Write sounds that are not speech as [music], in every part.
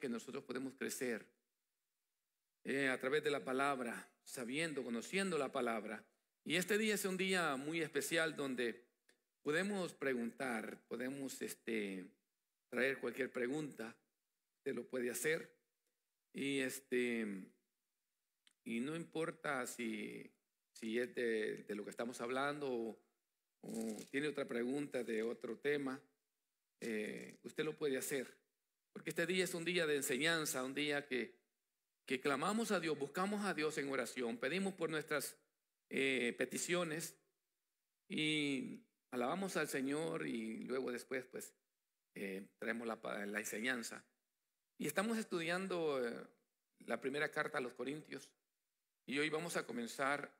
que nosotros podemos crecer eh, a través de la palabra, sabiendo, conociendo la palabra. Y este día es un día muy especial donde podemos preguntar, podemos este, traer cualquier pregunta, usted lo puede hacer. Y, este, y no importa si, es de, lo que estamos hablando o, tiene otra pregunta de otro tema, eh, usted lo puede hacer. Porque este día es un día de enseñanza, un día que, clamamos a Dios, buscamos a Dios en oración, pedimos por nuestras eh, peticiones y alabamos al Señor y luego después pues eh, traemos la, enseñanza. Y estamos estudiando eh, la primera carta a los Corintios y hoy vamos a comenzar,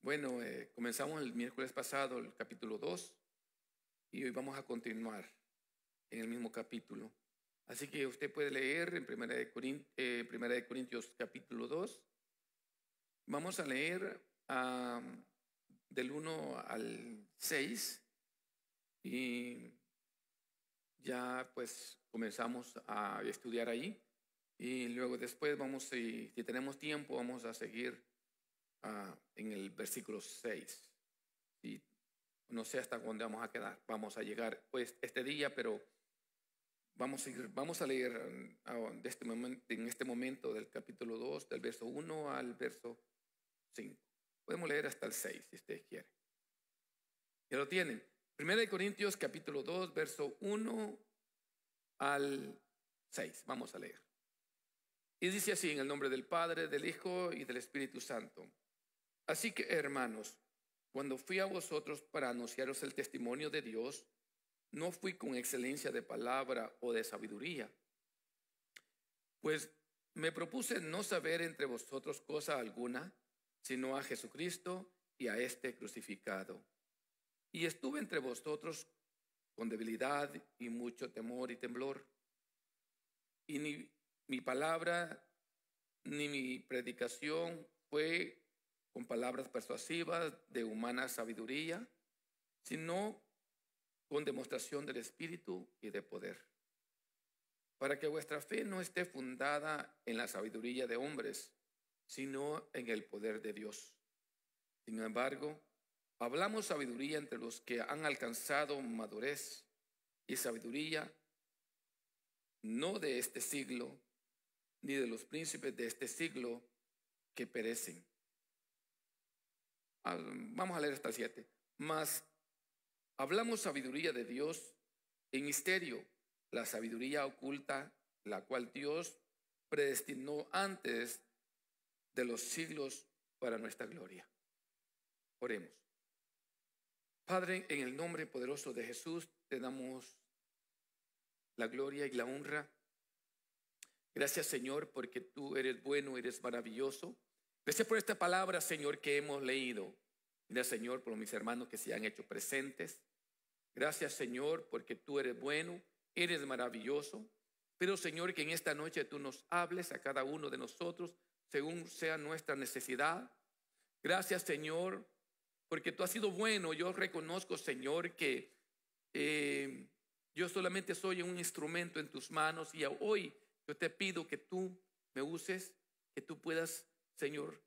bueno, comenzamos el miércoles pasado el capítulo 2 y hoy vamos a continuar en el mismo capítulo. Así que usted puede leer en Primera de, eh, Primera de Corintios capítulo 2. Vamos a leer del 1 al 6 y ya pues comenzamos a estudiar ahí. Y luego después vamos, si, si tenemos tiempo, vamos a seguir ah, en el versículo 6 no sé hasta dónde vamos a quedar. Vamos a llegar pues, este día, pero vamos a, ir, vamos a leer ah, oh, este en este momento del capítulo 2, del verso 1 al verso 5. Podemos leer hasta el 6, si ustedes quieren. Ya lo tienen. de Corintios capítulo 2, verso 1 al 6. Vamos a leer. Y dice así en el nombre del Padre, del Hijo y del Espíritu Santo. Así que, hermanos, cuando fui a vosotros para anunciaros el testimonio de Dios, no fui con excelencia de palabra o de sabiduría, pues me propuse no saber entre vosotros cosa alguna, sino a Jesucristo y a este crucificado. Y estuve entre vosotros con debilidad y mucho temor y temblor. Y ni mi palabra ni mi predicación fue con palabras persuasivas de humana sabiduría, sino con demostración del Espíritu y de poder, para que vuestra fe no esté fundada en la sabiduría de hombres, sino en el poder de Dios. Sin embargo, hablamos sabiduría entre los que han alcanzado madurez y sabiduría no de este siglo, ni de los príncipes de este siglo que perecen, Ah, vamos a leer hasta el 7. Mas hablamos sabiduría de Dios en misterio, la sabiduría oculta, la cual Dios predestinó antes de los siglos para nuestra gloria. Oremos. Padre, en el nombre poderoso de Jesús, te damos la gloria y la honra. Gracias Señor, porque tú eres bueno, eres maravilloso. Gracias por esta palabra, Señor, que hemos leído. Gracias, Señor, por mis hermanos que se han hecho presentes. Gracias, Señor, porque tú eres bueno, eres maravilloso. Pero, Señor, que en esta noche tú nos hables a cada uno de nosotros según sea nuestra necesidad. Gracias, Señor, porque tú has sido bueno. Yo reconozco, Señor, que eh, yo solamente soy un instrumento en tus manos y hoy yo te pido que tú me uses, que tú puedas Señor,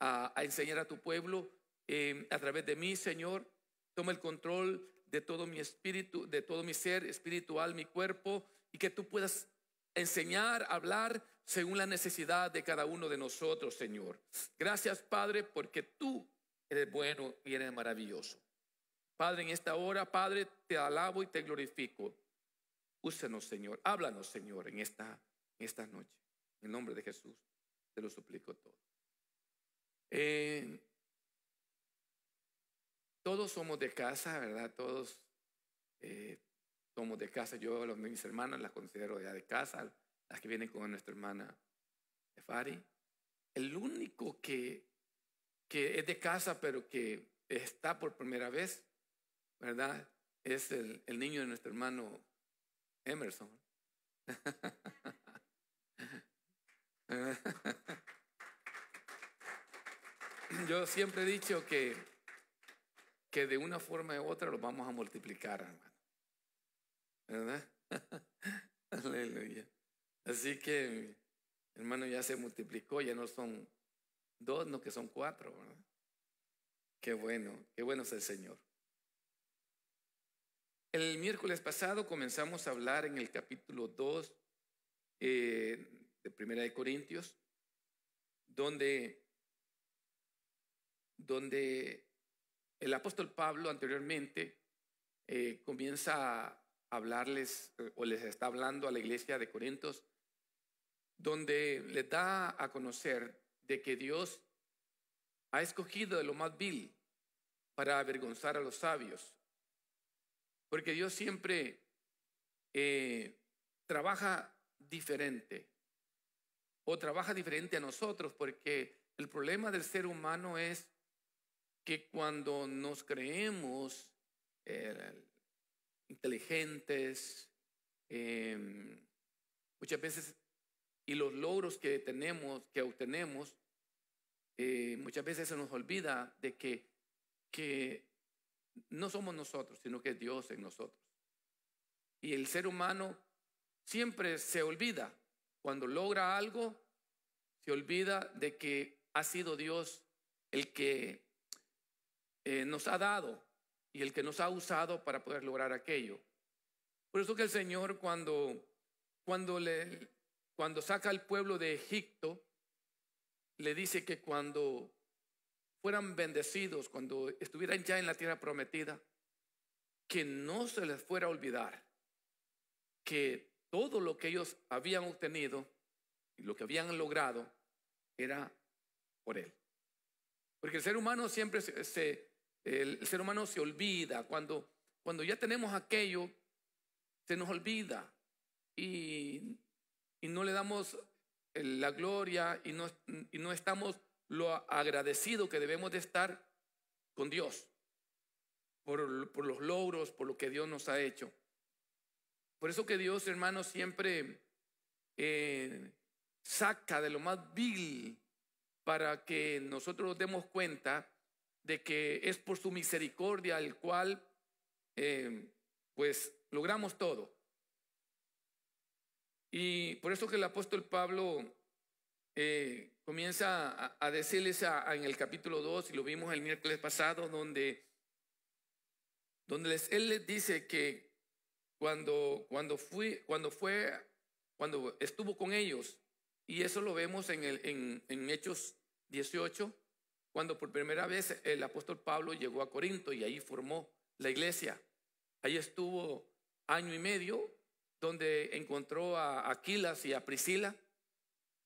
a, enseñar a tu pueblo em, a través de mí, Señor. Toma el control de todo mi espíritu, de todo mi ser espiritual, mi cuerpo, y que tú puedas enseñar, hablar según la necesidad de cada uno de nosotros, Señor. Gracias, Padre, porque tú eres bueno y eres maravilloso. Padre, en esta hora, Padre, te alabo y te glorifico. úsenos Señor. Háblanos, Señor, en esta, en esta noche. En el nombre de Jesús, te lo suplico todo. Eh, todos somos de casa, ¿verdad? Todos eh, somos de casa. Yo a mis hermanas las considero ya de casa, las que vienen con nuestra hermana Fari. El único que, es de casa, pero que está por primera vez, ¿verdad? Es el, el niño de nuestro hermano Emerson. [laughs] yo siempre he dicho que, que de una forma u otra los vamos a multiplicar, hermano. ¿Verdad? [laughs] Aleluya. Así que, hermano, ya se multiplicó, ya no son dos, no que son cuatro, Qué bueno, qué bueno es el Señor. El miércoles pasado comenzamos a hablar en el capítulo 2 eh, de Primera de Corintios, donde donde el apóstol Pablo anteriormente eh, comienza a hablarles eh, o les está hablando a la iglesia de Corintios, donde le da a conocer de que Dios ha escogido de lo más vil para avergonzar a los sabios. Porque Dios siempre eh, trabaja diferente o trabaja diferente a nosotros, porque el problema del ser humano es que cuando nos creemos eh, inteligentes, em, muchas veces, y los logros que tenemos, que obtenemos, eh, muchas veces se nos olvida de que, que no somos nosotros, sino que Dios en nosotros. Y el ser humano siempre se olvida, cuando logra algo, se olvida de que ha sido Dios el que eh, nos ha dado y el que nos ha usado para poder lograr aquello. Por eso que el Señor cuando, cuando, le, cuando saca al pueblo de Egipto, le dice que cuando fueran bendecidos, cuando estuvieran ya en la tierra prometida, que no se les fuera a olvidar que todo lo que ellos habían obtenido y lo que habían logrado era por Él. Porque el ser humano siempre se el ser humano se olvida. Cuando, cuando ya tenemos aquello, se nos olvida y, no le damos eh, la gloria y no, y no estamos lo agradecido que debemos de estar con Dios por, los logros, por lo que Dios nos ha hecho. Por eso que Dios, hermanos, siempre eh, saca de lo más vil para que nosotros nos demos cuenta de que es por su misericordia el cual, eh, pues, logramos todo. Y por eso que el apóstol Pablo eh, comienza a, decirles en el capítulo 2, y lo vimos el miércoles pasado, donde, donde les, él les dice que cuando, cuando, fui, cuando fue, cuando estuvo con ellos, y eso lo vemos en, el, en, en Hechos 18, cuando por primera vez el apóstol Pablo llegó a Corinto y ahí formó la iglesia. Ahí estuvo año y medio, donde encontró a Aquilas y a Priscila,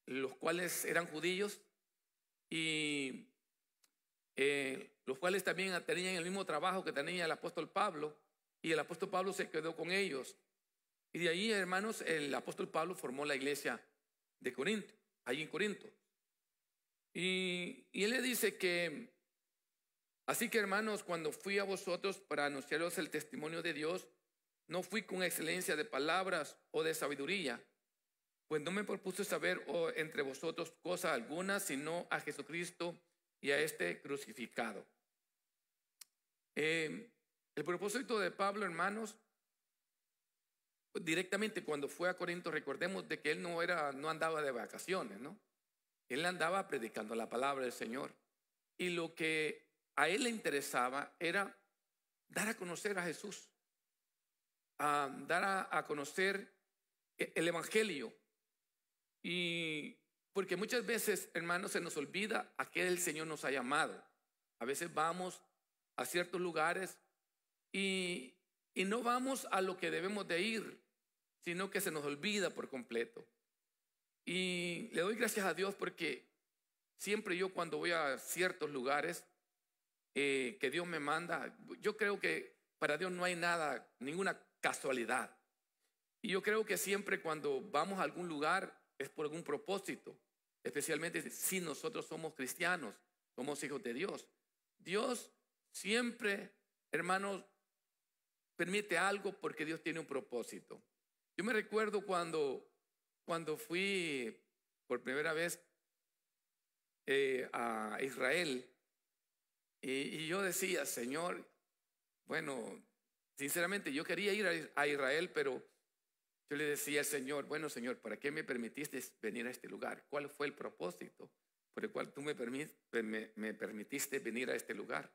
los cuales eran judíos y eh, los cuales también tenían el mismo trabajo que tenía el apóstol Pablo, y el apóstol Pablo se quedó con ellos. Y de ahí, hermanos, el apóstol Pablo formó la iglesia de Corinto, ahí en Corinto. Y, él le dice que, así que hermanos, cuando fui a vosotros para anunciaros el testimonio de Dios, no fui con excelencia de palabras o de sabiduría, pues no me propuse saber oh, entre vosotros cosa alguna, sino a Jesucristo y a este crucificado. Eh, el propósito de Pablo, hermanos, directamente cuando fue a Corinto, recordemos de que él no era, no andaba de vacaciones, ¿no? Él andaba predicando la palabra del Señor. Y lo que a él le interesaba era dar a conocer a Jesús, dar a, conocer e-, el Evangelio. Y porque muchas veces, hermanos, se nos olvida a qué el Señor nos ha llamado. A veces vamos a ciertos lugares y, y no vamos a lo que debemos de ir, sino que se nos olvida por completo. Y le doy gracias a Dios porque siempre yo cuando voy a ciertos lugares eh, que Dios me manda, yo creo que para Dios no hay nada, ninguna casualidad. Y yo creo que siempre cuando vamos a algún lugar es por algún propósito, especialmente si nosotros somos cristianos, somos hijos de Dios. Dios siempre, hermanos, permite algo porque Dios tiene un propósito. Yo me recuerdo cuando cuando fui por primera vez eh, a Israel, y, yo decía, Señor, bueno, sinceramente yo quería ir a, Israel, pero yo le decía al Señor, bueno Señor, ¿para qué me permitiste venir a este lugar? ¿Cuál fue el propósito por el cual tú me, permitiste venir a este lugar?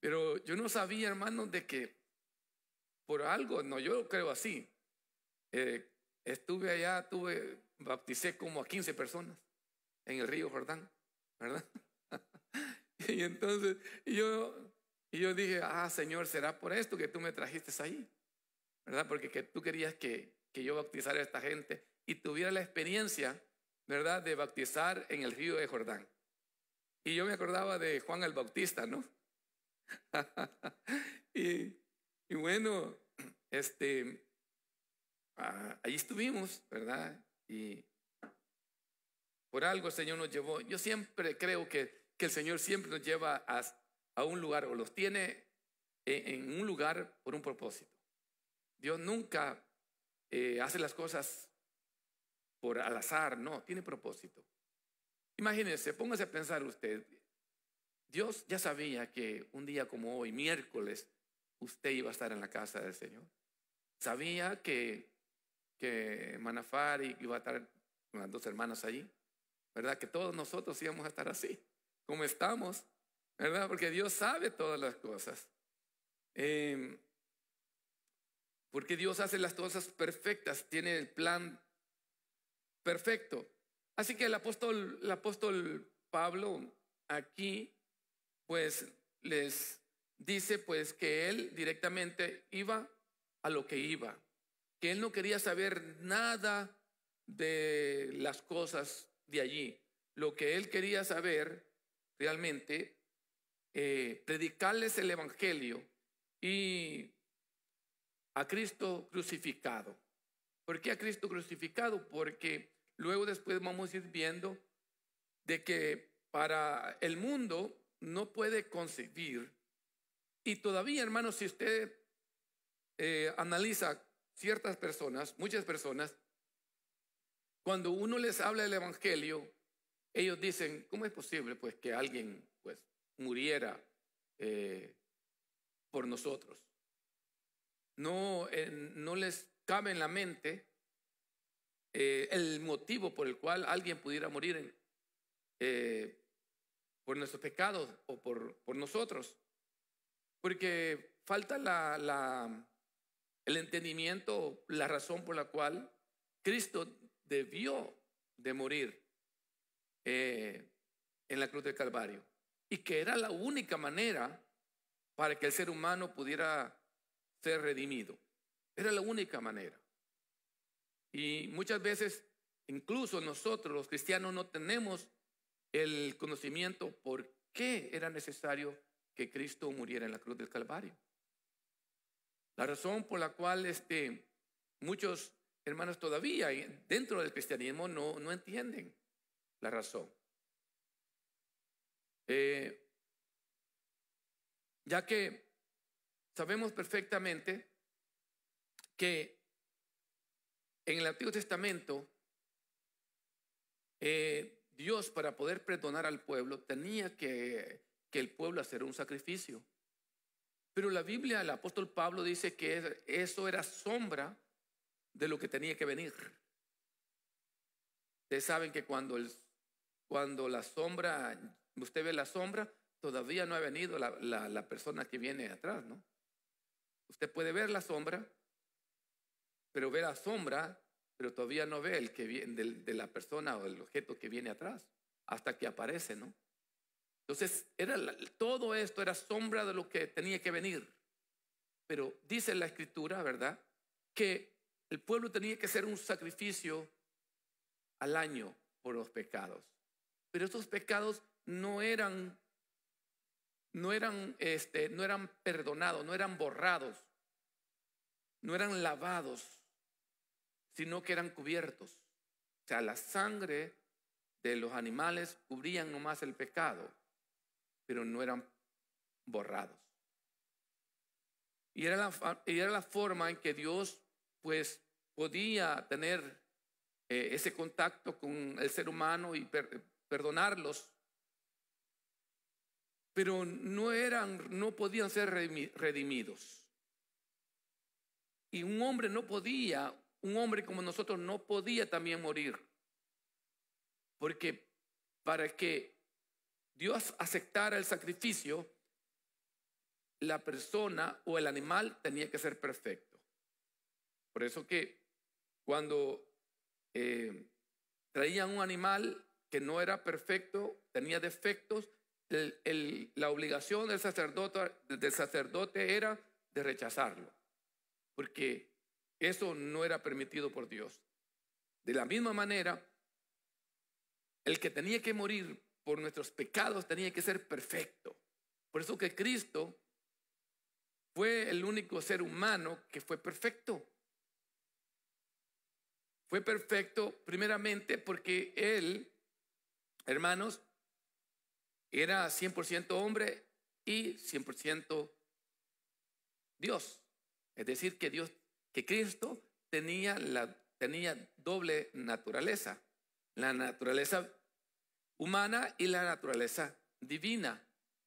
Pero yo no sabía, hermano, de que por algo, no, yo creo así, eh, Estuve allá, tuve, bauticé como a 15 personas en el río Jordán, ¿verdad? [laughs] y entonces yo, yo dije, ah, Señor, será por esto que tú me trajiste ahí, ¿verdad? Porque tú querías que, yo bautizara a esta gente y tuviera la experiencia, ¿verdad?, de bautizar en el río de Jordán. Y yo me acordaba de Juan el Bautista, ¿no? [laughs] y, y bueno, este, Ah, ahí estuvimos, ¿verdad? Y por algo el Señor nos llevó. Yo siempre creo que, el Señor siempre nos lleva a, un lugar o los tiene e, en, un lugar por un propósito. Dios nunca eh, hace las cosas por al azar, no, tiene propósito. Imagínense, póngase a pensar usted, Dios ya sabía que un día como hoy, miércoles, usted iba a estar en la casa del Señor. Sabía que que Manafari iba a estar con las dos hermanas allí, ¿verdad? Que todos nosotros íbamos a estar así, como estamos, ¿verdad? Porque Dios sabe todas las cosas. Em, porque Dios hace las cosas perfectas, tiene el plan perfecto. Así que el apóstol, el apóstol Pablo aquí, pues les dice pues que él directamente iba a lo que iba que él no quería saber nada de las cosas de allí. Lo que él quería saber realmente, eh, predicarles el Evangelio y a Cristo crucificado. ¿Por qué a Cristo crucificado? Porque luego después vamos a ir viendo de que para el mundo no puede concebir. Y todavía, hermanos, si usted eh, analiza ciertas personas, muchas personas, cuando uno les habla del Evangelio, ellos dicen, ¿cómo es posible pues que alguien pues muriera eh, por nosotros? No, eh, no les cabe en la mente eh, el motivo por el cual alguien pudiera morir por nuestros pecados o por, nosotros. Porque falta la, el entendimiento, la razón por la cual Cristo debió de morir eh, en la cruz del Calvario y que era la única manera para que el ser humano pudiera ser redimido. Era la única manera. Y muchas veces, incluso nosotros los cristianos no tenemos el conocimiento por qué era necesario que Cristo muriera en la cruz del Calvario. La razón por la cual este, muchos hermanos todavía dentro del cristianismo no, entienden la razón. Eh, ya que sabemos perfectamente que en el Antiguo Testamento eh, Dios para poder perdonar al pueblo tenía que, que el pueblo hacer un sacrificio. Pero la Biblia, el apóstol Pablo dice que eso era sombra de lo que tenía que venir. Ustedes saben que cuando, cuando la sombra, usted ve la sombra, todavía no ha venido la, persona que viene atrás, ¿no? Usted puede ver la sombra, pero ve la sombra, pero todavía no ve el que viene, de la persona o el objeto que viene atrás, hasta que aparece, ¿no? Entonces, era, todo esto era sombra de lo que tenía que venir. Pero dice la escritura, ¿verdad? Que el pueblo tenía que hacer un sacrificio al año por los pecados. Pero estos pecados no eran, no eran, este, no eran perdonados, no eran borrados, no eran lavados, sino que eran cubiertos. O sea, la sangre de los animales cubrían nomás el pecado pero no eran borrados. Y era la, era la forma en que Dios pues podía tener eh, ese contacto con el ser humano y perdonarlos. Pero no eran, no podían ser redimidos. Y un hombre no podía, un hombre como nosotros no podía también morir. Porque para que Dios aceptara el sacrificio, la persona o el animal tenía que ser perfecto. Por eso que cuando eh, traían un animal que no era perfecto, tenía defectos, la obligación del sacerdote, del sacerdote era de rechazarlo, porque eso no era permitido por Dios. De la misma manera, el que tenía que morir por nuestros pecados tenía que ser perfecto. Por eso que Cristo fue el único ser humano que fue perfecto. Fue perfecto primeramente porque Él, hermanos, era 100% hombre y 100% Dios. Es decir, que Dios, que Cristo tenía, la, tenía doble naturaleza. La naturaleza humana y la naturaleza divina.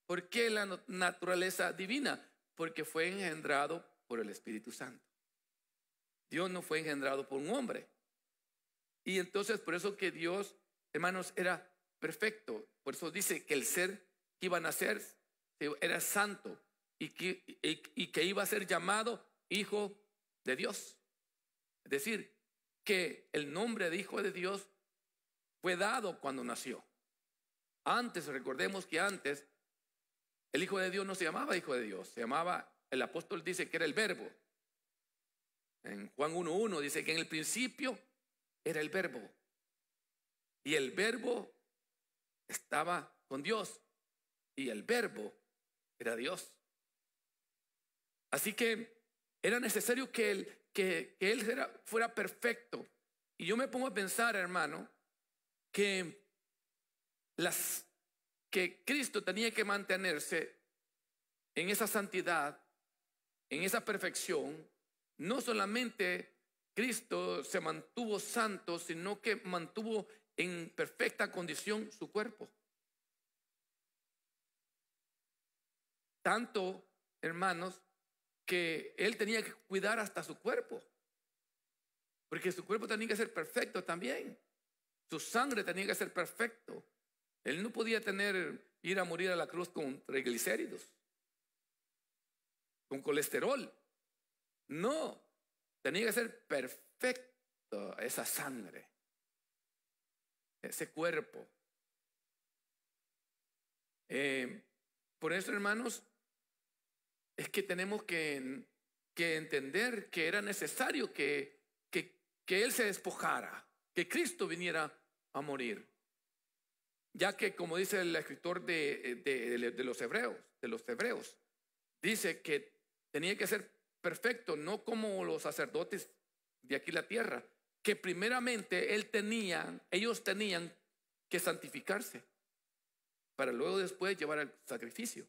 ¿Por qué la naturaleza divina? Porque fue engendrado por el Espíritu Santo. Dios no fue engendrado por un hombre. Y entonces por eso que Dios, hermanos, era perfecto. Por eso dice que el ser que iba a nacer era santo y que, y que iba a ser llamado hijo de Dios. Es decir, que el nombre de hijo de Dios fue dado cuando nació. Antes, recordemos que antes el Hijo de Dios no se llamaba Hijo de Dios, se llamaba, el apóstol dice que era el verbo. En Juan 1.1 dice que en el principio era el verbo. Y el verbo estaba con Dios. Y el verbo era Dios. Así que era necesario que Él, que, él fuera perfecto. Y yo me pongo a pensar, hermano, que las que Cristo tenía que mantenerse en esa santidad, en esa perfección, no solamente Cristo se mantuvo santo, sino que mantuvo en perfecta condición su cuerpo. Tanto, hermanos, que él tenía que cuidar hasta su cuerpo, porque su cuerpo tenía que ser perfecto también, su sangre tenía que ser perfecto, él no podía tener, ir a morir a la cruz con triglicéridos, con colesterol. No, tenía que ser perfecto esa sangre, ese cuerpo. Eh, por eso, hermanos, es que tenemos que, entender que era necesario que Él se despojara, que Cristo viniera a morir ya que como dice el escritor eh, de, los hebreos, de los hebreos, dice que tenía que ser perfecto, no como los sacerdotes de aquí la tierra, que primeramente él tenía, ellos tenían que santificarse para luego después llevar el sacrificio.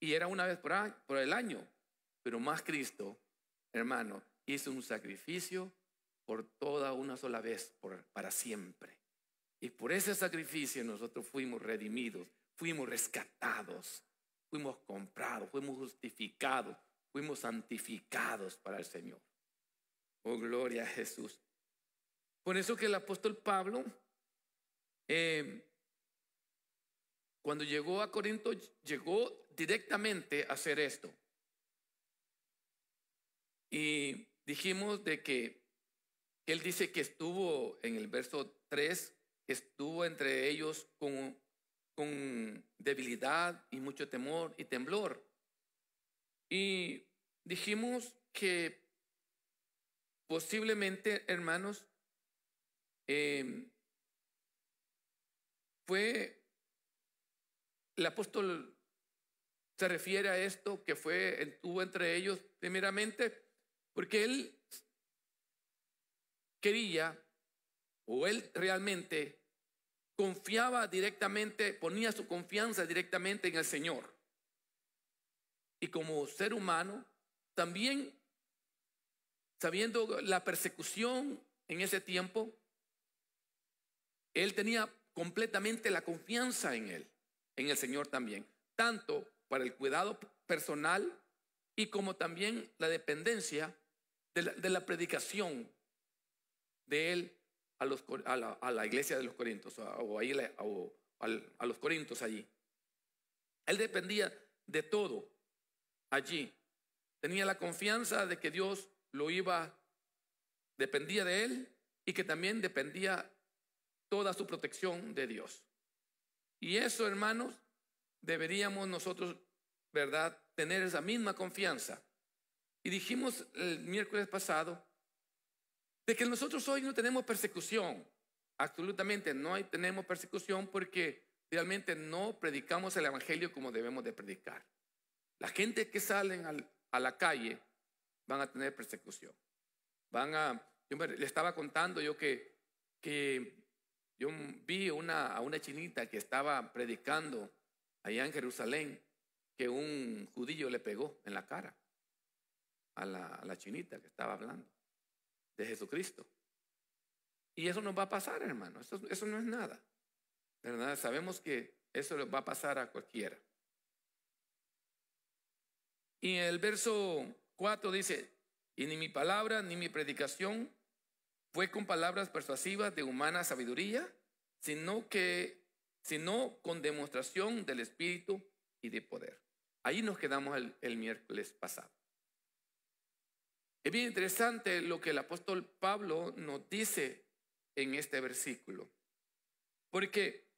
Y era una vez por, por el año, pero más Cristo, hermano, hizo un sacrificio por toda una sola vez, para siempre. Y por ese sacrificio nosotros fuimos redimidos, fuimos rescatados, fuimos comprados, fuimos justificados, fuimos santificados para el Señor. Oh, gloria a Jesús. Por eso que el apóstol Pablo, em, cuando llegó a Corinto, llegó directamente a hacer esto. Y dijimos de que él dice que estuvo en el verso 3 estuvo entre ellos con, con debilidad y mucho temor y temblor. Y dijimos que posiblemente, hermanos, eh, fue el apóstol se refiere a esto que fue estuvo entre ellos primeramente porque él quería o él realmente confiaba directamente, ponía su confianza directamente en el Señor. Y como ser humano, también sabiendo la persecución en ese tiempo, él tenía completamente la confianza en él, en el Señor también, tanto para el cuidado personal y como también la dependencia de la, predicación de él a, la, iglesia de los Corintios o, ahí, o a los Corintios allí. Él dependía de todo allí. Tenía la confianza de que Dios lo iba, dependía de él y que también dependía toda su protección de Dios. Y eso, hermanos, deberíamos nosotros, ¿verdad?, tener esa misma confianza. Y dijimos el miércoles pasado de que nosotros hoy no tenemos persecución. Absolutamente no tenemos persecución porque realmente no predicamos el Evangelio como debemos de predicar. La gente que salen a la calle van a tener persecución. Van a, yo le estaba contando yo que, que yo vi una, a una chinita que estaba predicando allá en Jerusalén que un judío le pegó en la cara a la chinita que estaba hablando de Jesucristo. Y eso nos va a pasar, hermano. Eso, no es nada. verdad, sabemos que eso va a pasar a cualquiera. Y el verso 4 dice, y ni mi palabra ni mi predicación fue con palabras persuasivas de humana sabiduría, sino que sino con demostración del Espíritu y de poder. Ahí nos quedamos el miércoles pasado. Es bien interesante lo que el apóstol Pablo nos dice en este versículo. Porque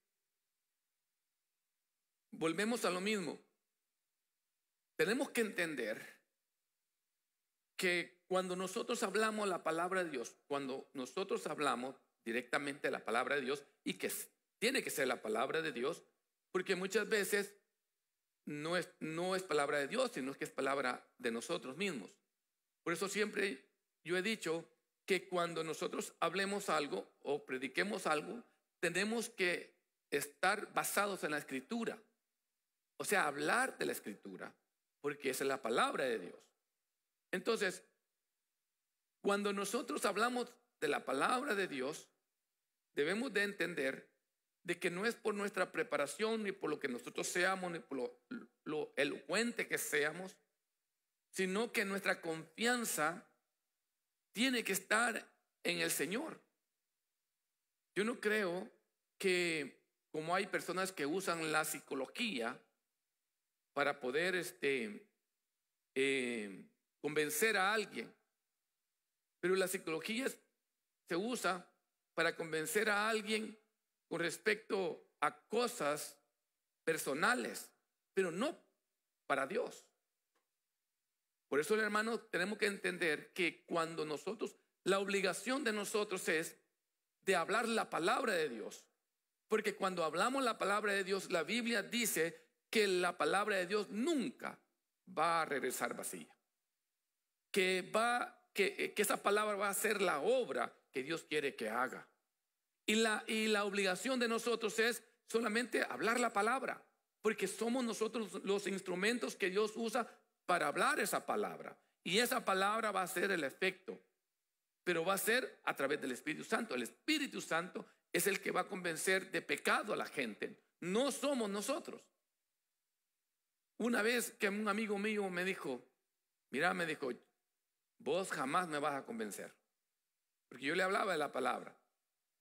volvemos a lo mismo. Tenemos que entender que cuando nosotros hablamos la palabra de Dios, cuando nosotros hablamos directamente la palabra de Dios, y que tiene que ser la palabra de Dios, porque muchas veces no es, no es palabra de Dios, sino que es palabra de nosotros mismos. Por eso siempre yo he dicho que cuando nosotros hablemos algo o prediquemos algo, tenemos que estar basados en la escritura. O sea, hablar de la escritura, porque esa es la palabra de Dios. Entonces, cuando nosotros hablamos de la palabra de Dios, debemos de entender de que no es por nuestra preparación, ni por lo que nosotros seamos, ni por lo, lo elocuente que seamos, sino que nuestra confianza tiene que estar en el Señor. Yo no creo que como hay personas que usan la psicología para poder este, eh, convencer a alguien, pero la psicología se usa para convencer a alguien con respecto a cosas personales, pero no para Dios. Por eso, hermano, tenemos que entender que cuando nosotros, la obligación de nosotros es de hablar la palabra de Dios. Porque cuando hablamos la palabra de Dios, la Biblia dice que la palabra de Dios nunca va a regresar vacía. Que va que, eh, que esa palabra va a ser la obra que Dios quiere que haga. Y la, y la obligación de nosotros es solamente hablar la palabra, porque somos nosotros los instrumentos que Dios usa para hablar esa palabra. Y esa palabra va a ser el efecto, pero va a ser a través del Espíritu Santo. El Espíritu Santo es el que va a convencer de pecado a la gente. No somos nosotros. Una vez que un amigo mío me dijo, mira, me dijo, vos jamás me vas a convencer. Porque yo le hablaba de la palabra.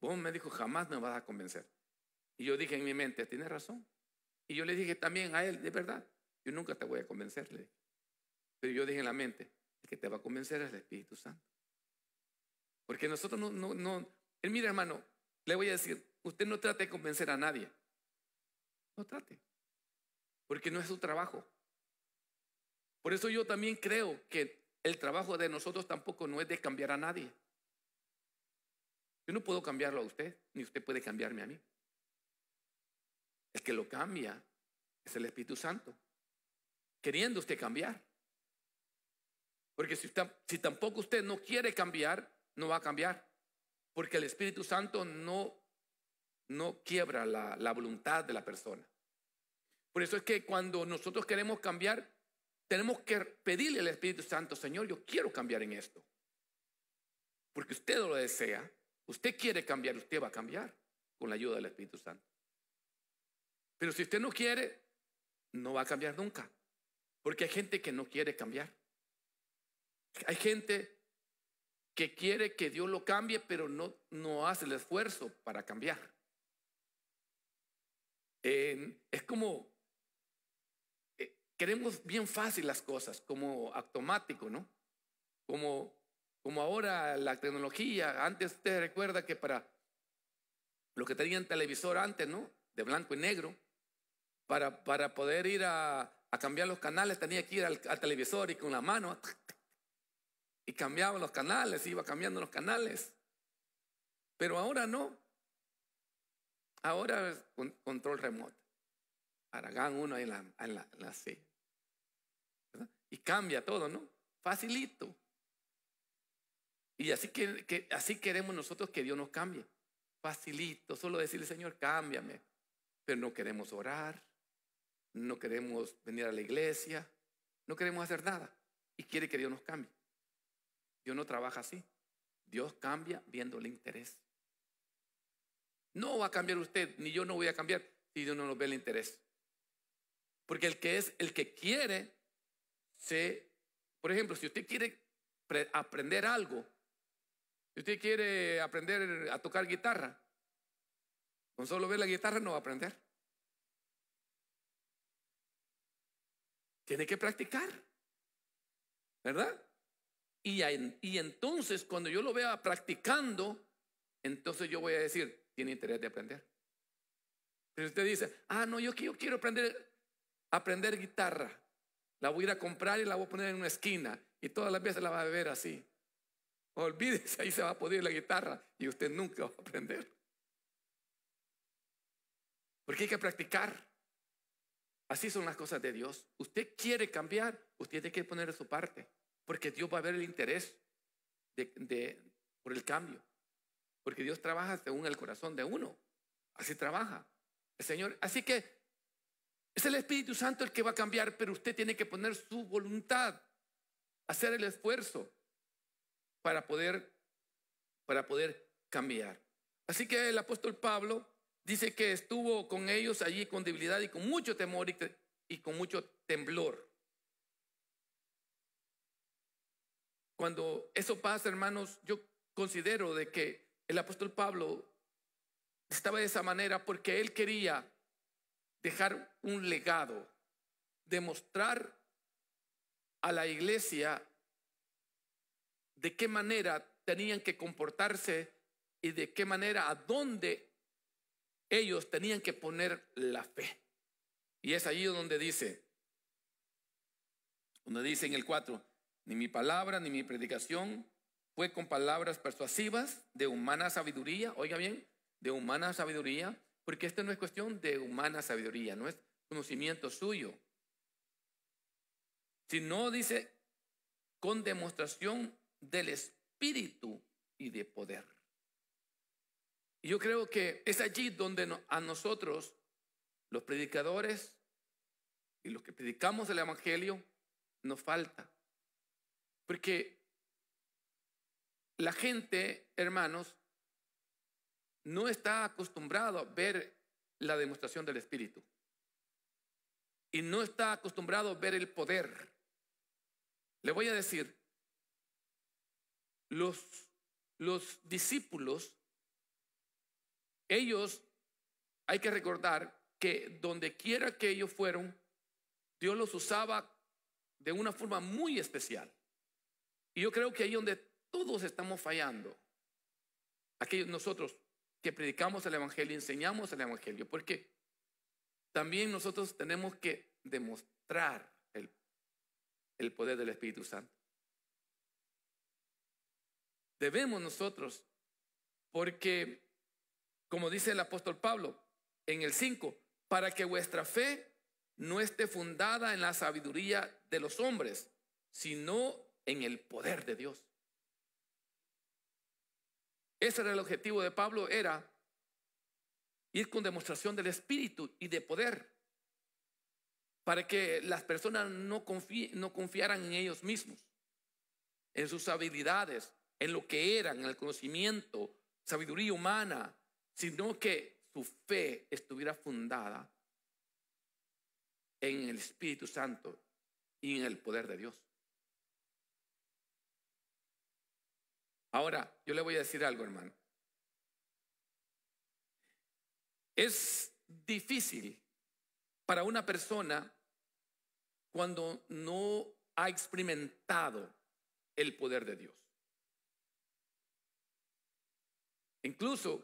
Vos me dijo, jamás me vas a convencer. Y yo dije en mi mente, tienes razón. Y yo le dije también a él, de verdad, yo nunca te voy a convencer. Pero yo dije en la mente, el que te va a convencer es el Espíritu Santo. Porque nosotros no, no, no, él mira hermano, le voy a decir, usted no trate de convencer a nadie. No trate. Porque no es su trabajo. Por eso yo también creo que el trabajo de nosotros tampoco no es de cambiar a nadie. Yo no puedo cambiarlo a usted, ni usted puede cambiarme a mí. El que lo cambia es el Espíritu Santo, queriendo usted cambiar. Porque si, tampoco usted no quiere cambiar, no va a cambiar. Porque el Espíritu Santo no, no quiebra la, la voluntad de la persona. Por eso es que cuando nosotros queremos cambiar, tenemos que pedirle al Espíritu Santo, Señor, yo quiero cambiar en esto. Porque usted lo desea, usted quiere cambiar, usted va a cambiar con la ayuda del Espíritu Santo. Pero si usted no quiere, no va a cambiar nunca. Porque hay gente que no quiere cambiar. Hay gente que quiere que Dios lo cambie, pero no, no hace el esfuerzo para cambiar. es como, eh, queremos bien fácil las cosas, como automático, ¿no? Como, como ahora la tecnología, antes usted recuerda que para los que tenían televisor antes, ¿no? De blanco y negro, para, poder ir a, cambiar los canales tenía que ir al televisor y con la mano y cambiaba los canales, iba cambiando los canales. Pero ahora no. Ahora es control remoto. Aragán uno en la, en la, C. Y cambia todo, ¿no? Facilito. Y así, así queremos nosotros que Dios nos cambie. Facilito, solo decirle, Señor, cámbiame. Pero no queremos orar, no queremos venir a la iglesia, no queremos hacer nada. Y quiere que Dios nos cambie. Dios no trabaja así. Dios cambia viendo el interés. No va a cambiar usted, ni yo no voy a cambiar si Dios no nos ve el interés. Porque el que es, el que quiere, se, por ejemplo, si usted quiere aprender algo, si usted quiere aprender a tocar guitarra, con solo ver la guitarra no va a aprender. Tiene que practicar, ¿verdad? Y, entonces cuando yo lo vea practicando, entonces yo voy a decir, tiene interés de aprender. Pero usted dice, ah, no, yo, quiero aprender, aprender guitarra. La voy a ir a comprar y la voy a poner en una esquina y todas las veces la va a beber así. Olvídese, ahí se va a poner la guitarra y usted nunca va a aprender. Porque hay que practicar. Así son las cosas de Dios. Usted quiere cambiar, usted tiene que poner su parte. Porque Dios va a ver el interés por el cambio. Porque Dios trabaja según el corazón de uno. Así trabaja el Señor. Así que es el Espíritu Santo el que va a cambiar, pero usted tiene que poner su voluntad, hacer el esfuerzo para poder, para poder cambiar. Así que el apóstol Pablo dice que estuvo con ellos allí con debilidad y con mucho temor y con mucho temblor. Cuando eso pasa, hermanos, yo considero de que el apóstol Pablo estaba de esa manera porque él quería dejar un legado, demostrar a la iglesia de qué manera tenían que comportarse y de qué manera, a dónde ellos tenían que poner la fe. Y es allí donde dice, donde dice en el 4, ni mi palabra ni mi predicación fue con palabras persuasivas de humana sabiduría, oiga bien, de humana sabiduría, porque esta no es cuestión de humana sabiduría, no es conocimiento suyo. Sino dice con demostración del espíritu y de poder. Y yo creo que es allí donde a nosotros, los predicadores y los que predicamos el evangelio, nos falta porque la gente, hermanos, no está acostumbrado a ver la demostración del Espíritu. Y no está acostumbrado a ver el poder. Le voy a decir, los, discípulos, ellos, hay que recordar que donde quiera que ellos fueron, Dios los usaba de una forma muy especial. Y yo creo que ahí donde todos estamos fallando, aquellos nosotros que predicamos el Evangelio, enseñamos el Evangelio, porque también nosotros tenemos que demostrar el, el poder del Espíritu Santo. Debemos nosotros, porque como dice el apóstol Pablo en el 5, para que vuestra fe no esté fundada en la sabiduría de los hombres, sino en el poder de Dios. Ese era el objetivo de Pablo, era ir con demostración del Espíritu y de poder, para que las personas no, no confiaran en ellos mismos, en sus habilidades, en lo que eran, en el conocimiento, sabiduría humana, sino que su fe estuviera fundada en el Espíritu Santo y en el poder de Dios. Ahora, yo le voy a decir algo, hermano. Es difícil para una persona cuando no ha experimentado el poder de Dios. Incluso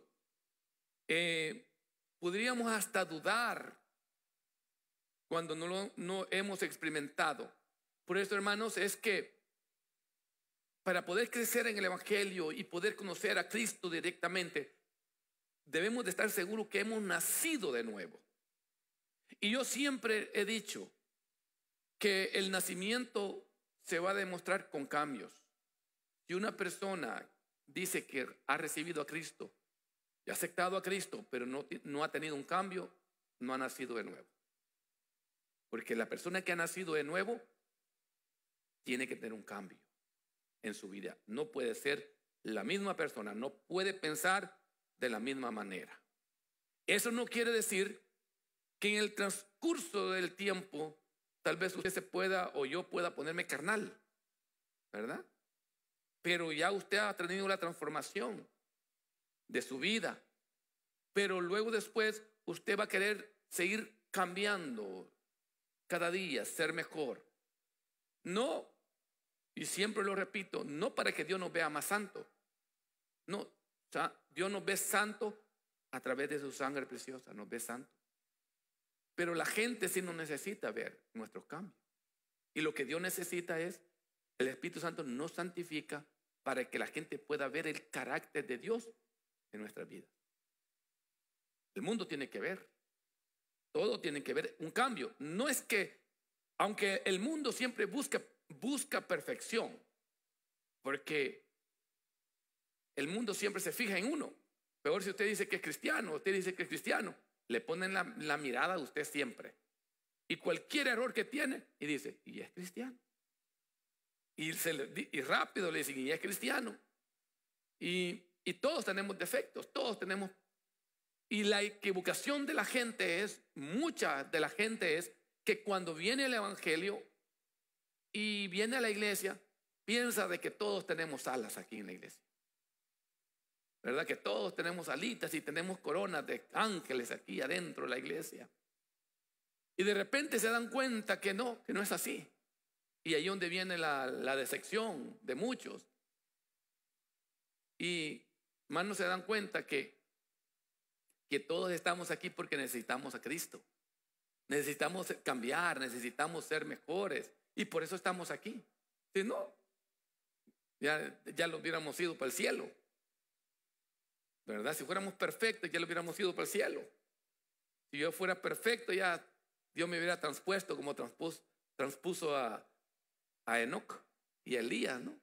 eh, podríamos hasta dudar cuando no, lo, no hemos experimentado. Por eso, hermanos, es que para poder crecer en el Evangelio y poder conocer a Cristo directamente, debemos de estar seguros que hemos nacido de nuevo. Y yo siempre he dicho que el nacimiento se va a demostrar con cambios. Si una persona dice que ha recibido a Cristo y ha aceptado a Cristo, pero no, no ha tenido un cambio, no ha nacido de nuevo. Porque la persona que ha nacido de nuevo tiene que tener un cambio en su vida. No puede ser la misma persona, no puede pensar de la misma manera. Eso no quiere decir que en el transcurso del tiempo tal vez usted se pueda o yo pueda ponerme carnal, ¿verdad? Pero ya usted ha tenido la transformación de su vida, pero luego después usted va a querer seguir cambiando cada día, ser mejor. No y siempre lo repito, no para que Dios nos vea más santo. No, o sea, Dios nos ve santo a través de su sangre preciosa, nos ve santo. Pero la gente sí nos necesita ver nuestros cambios. Y lo que Dios necesita es, el Espíritu Santo nos santifica para que la gente pueda ver el carácter de Dios en nuestra vida. El mundo tiene que ver. Todo tiene que ver un cambio. No es que, aunque el mundo siempre busca busca perfección, porque el mundo siempre se fija en uno. Peor si usted dice que es cristiano, usted dice que es cristiano, le ponen la, mirada a usted siempre. Y cualquier error que tiene, y dice, y es cristiano. Y, rápido le dicen, y es cristiano. y todos tenemos defectos, todos tenemos... Y la equivocación de la gente es, mucha de la gente es, que cuando viene el Evangelio y viene a la iglesia, piensa de que todos tenemos alas aquí en la iglesia. ¿Verdad? Que todos tenemos alitas y tenemos coronas de ángeles aquí adentro de la iglesia. Y de repente se dan cuenta que no, que no es así. Y ahí donde viene la, decepción de muchos. Y más no se dan cuenta que, que todos estamos aquí porque necesitamos a Cristo. Necesitamos cambiar, necesitamos ser mejores, y por eso estamos aquí. Si no, ya, ya lo hubiéramos ido para el cielo. ¿Verdad? Si fuéramos perfectos, ya lo hubiéramos ido para el cielo. Si yo fuera perfecto, ya Dios me hubiera transpuesto como transpuso, a, a Enoch y a Elías, ¿no?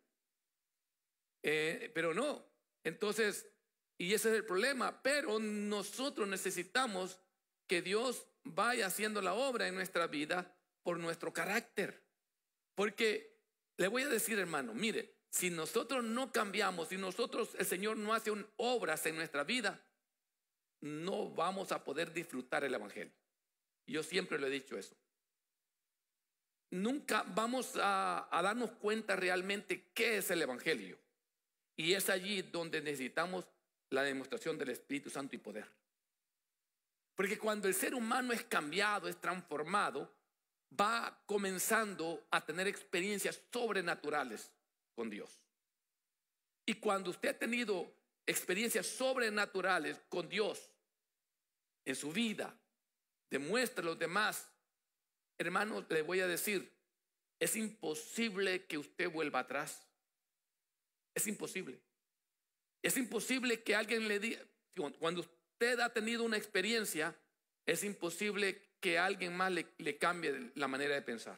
Eh, pero no. Entonces, y ese es el problema. Pero nosotros necesitamos que Dios vaya haciendo la obra en nuestra vida por nuestro carácter. Porque le voy a decir, hermano, mire, si nosotros no cambiamos, si nosotros el Señor no hace obras en nuestra vida, no vamos a poder disfrutar el Evangelio. Yo siempre le he dicho eso. Nunca vamos a darnos cuenta realmente qué es el Evangelio. Y es allí donde necesitamos la demostración del Espíritu Santo y poder. Porque cuando el ser humano es cambiado, es transformado, va comenzando a tener experiencias sobrenaturales con Dios. Y cuando usted ha tenido experiencias sobrenaturales con Dios en su vida, demuestra a los demás, hermanos, le voy a decir, es imposible que usted vuelva atrás. Es imposible. Es imposible que alguien le diga, cuando usted ha tenido una experiencia, es imposible que alguien más le, le cambie la manera de pensar.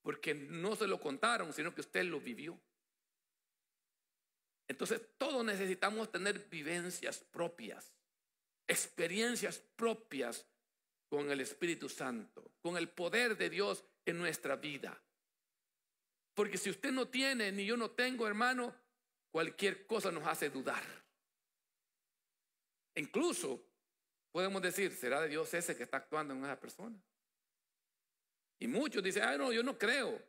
Porque no se lo contaron, sino que usted lo vivió. Entonces todos necesitamos tener vivencias propias, experiencias propias con el Espíritu Santo, con el poder de Dios en nuestra vida. Porque si usted no tiene, ni yo no tengo, hermano, cualquier cosa nos hace dudar. Incluso podemos decir, ¿será de Dios ese que está actuando en esa persona? Y muchos dicen, ah, no, yo no creo.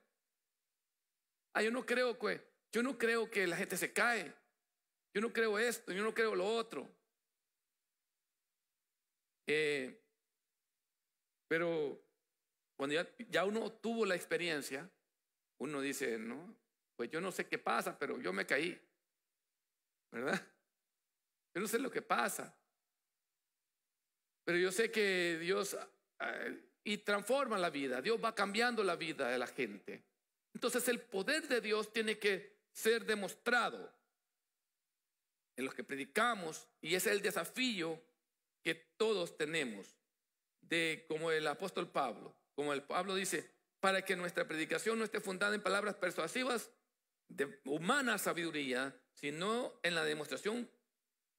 Ah, yo no creo que, pues. yo no creo que la gente se cae. Yo no creo esto, yo no creo lo otro. Eh, pero cuando ya uno tuvo la experiencia, uno dice, no, pues yo no sé qué pasa, pero yo me caí. ¿Verdad? Yo no sé lo que pasa. Pero yo sé que Dios ah, y transforma la vida, Dios va cambiando la vida de la gente. Entonces el poder de Dios tiene que ser demostrado en los que predicamos y ese es el desafío que todos tenemos de como el apóstol Pablo, como el Pablo dice, para que nuestra predicación no esté fundada en palabras persuasivas de humana sabiduría, sino en la demostración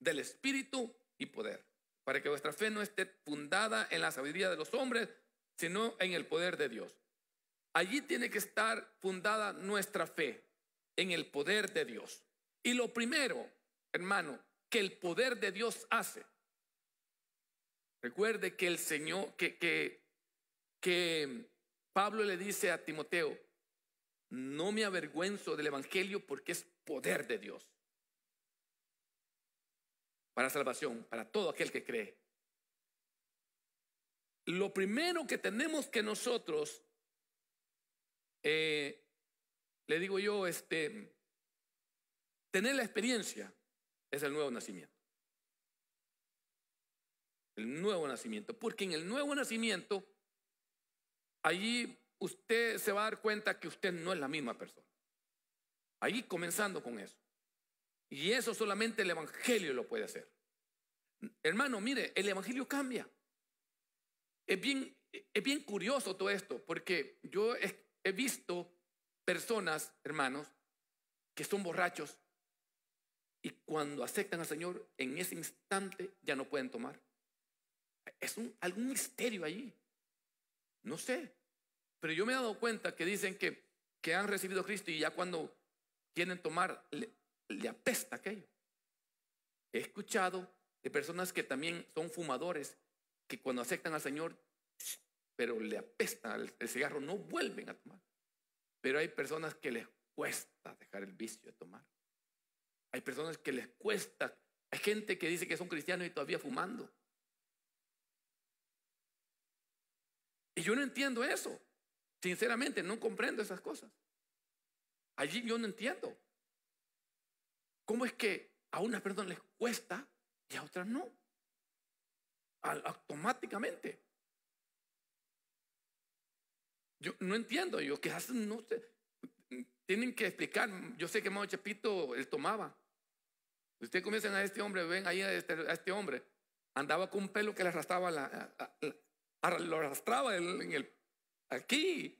del espíritu y poder para que vuestra fe no esté fundada en la sabiduría de los hombres, sino en el poder de Dios. Allí tiene que estar fundada nuestra fe, en el poder de Dios. Y lo primero, hermano, que el poder de Dios hace. Recuerde que el Señor, que, que, que Pablo le dice a Timoteo, no me avergüenzo del Evangelio porque es poder de Dios para salvación, para todo aquel que cree. Lo primero que tenemos que nosotros, eh, le digo yo, este, tener la experiencia es el nuevo nacimiento. El nuevo nacimiento. Porque en el nuevo nacimiento, allí usted se va a dar cuenta que usted no es la misma persona. Ahí comenzando con eso. Y eso solamente el Evangelio lo puede hacer. Hermano, mire, el Evangelio cambia. Es bien, es bien curioso todo esto, porque yo he, visto personas, hermanos, que son borrachos y cuando aceptan al Señor, en ese instante ya no pueden tomar. Es un, algún misterio allí. No sé. Pero yo me he dado cuenta que dicen que, que han recibido a Cristo y ya cuando quieren tomar, le apesta aquello. He escuchado de personas que también son fumadores, que cuando aceptan al Señor, pero le apesta el, cigarro, no vuelven a tomar. Pero hay personas que les cuesta dejar el vicio de tomar. Hay personas que les cuesta. Hay gente que dice que son cristianos y todavía fumando. Y yo no entiendo eso. Sinceramente, no comprendo esas cosas. Allí yo no entiendo. ¿Cómo es que a una persona les cuesta y a otra no? automáticamente. Yo no entiendo, yo quizás no Tienen que explicar. Yo sé que Mao Chapito él tomaba. Ustedes comienzan a este hombre, ven ahí este, a este, hombre. Andaba con un pelo que le arrastraba, la, lo arrastraba en aquí.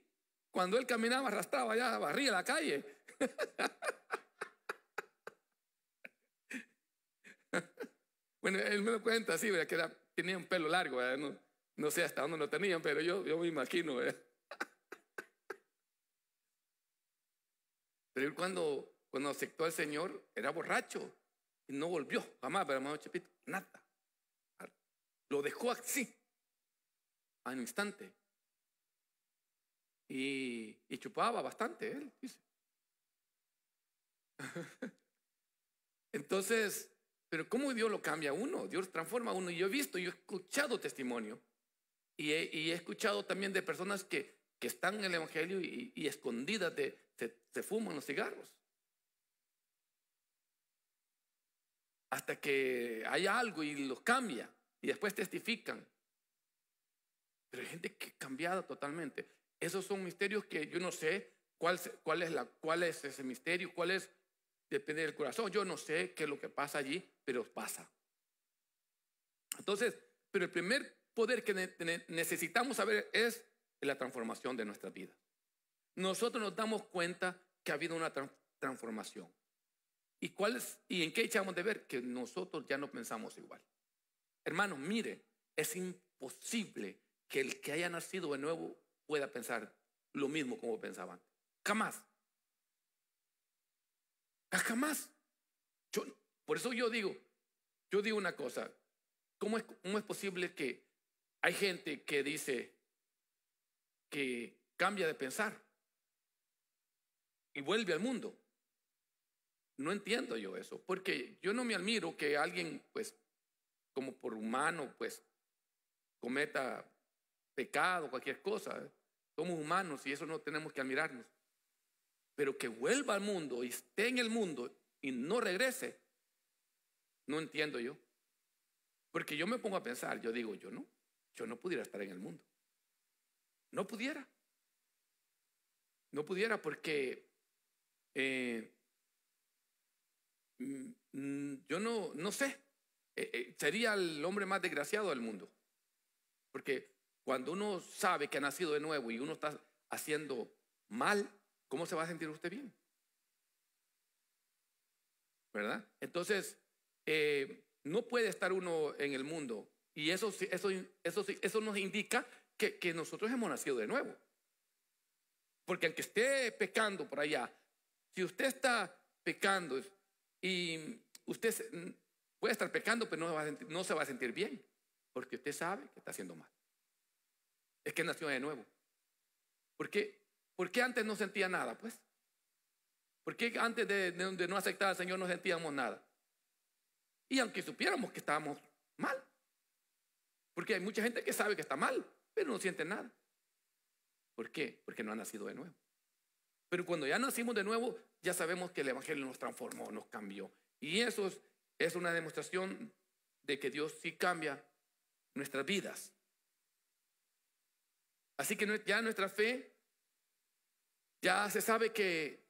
Cuando él caminaba, arrastraba ya, barría la calle. [laughs] [laughs] bueno, él me lo cuenta así, Que tenía un pelo largo, No, sé hasta dónde lo tenían, pero yo, me imagino, [laughs] Pero él cuando, cuando aceptó al Señor era borracho y no volvió jamás, pero hermano nada. Lo dejó así, al instante. Y, chupaba bastante, él [laughs] Entonces, pero cómo Dios lo cambia a uno, Dios transforma a uno. Y yo he visto, yo he escuchado testimonio y he, escuchado también de personas que, están en el Evangelio y, escondidas de, se, fuman los cigarros. Hasta que hay algo y los cambia y después testifican. Pero hay gente que cambiada totalmente. Esos son misterios que yo no sé cuál, es, cuál es ese misterio, cuál es depende del corazón. Yo no sé qué es lo que pasa allí, pero pasa. Entonces, pero el primer poder que necesitamos saber es la transformación de nuestra vida. Nosotros nos damos cuenta que ha habido una transformación. ¿Y, cuál ¿Y en qué echamos de ver? Que nosotros ya no pensamos igual. hermano. mire, es imposible que el que haya nacido de nuevo pueda pensar lo mismo como pensaban. Jamás. Ah, jamás. Yo, por eso yo digo, yo digo una cosa, ¿cómo es, es posible que hay gente que dice que cambia de pensar y vuelve al mundo? No entiendo yo eso, porque yo no me admiro que alguien, pues, como por humano, pues, cometa pecado, cualquier cosa. Somos humanos y eso no tenemos que admirarnos pero que vuelva al mundo y esté en el mundo y no regrese, no entiendo yo. Porque yo me pongo a pensar, yo digo, yo no, yo no pudiera estar en el mundo. No pudiera. No pudiera porque eh, mm, mm, yo no, no sé, eh, eh, sería el hombre más desgraciado del mundo. Porque cuando uno sabe que ha nacido de nuevo y uno está haciendo mal, ¿cómo se va a sentir usted bien? ¿Verdad? Entonces, eh, no puede estar uno en el mundo. Y eso, eso, eso, eso nos indica que, nosotros hemos nacido de nuevo. Porque aunque esté pecando por allá, si usted está pecando y usted puede estar pecando, pero no se va a sentir, bien, porque usted sabe que está haciendo mal. Es que nació de nuevo. Porque ¿Por qué antes no sentía nada, pues? ¿Por qué antes de, no aceptar al Señor no sentíamos nada? Y aunque supiéramos que estábamos mal, porque hay mucha gente que sabe que está mal, pero no siente nada. ¿Por qué? Porque no ha nacido de nuevo. Pero cuando ya nacimos de nuevo, ya sabemos que el Evangelio nos transformó, nos cambió. Y eso es, es una demostración de que Dios sí cambia nuestras vidas. Así que ya nuestra fe ya se sabe que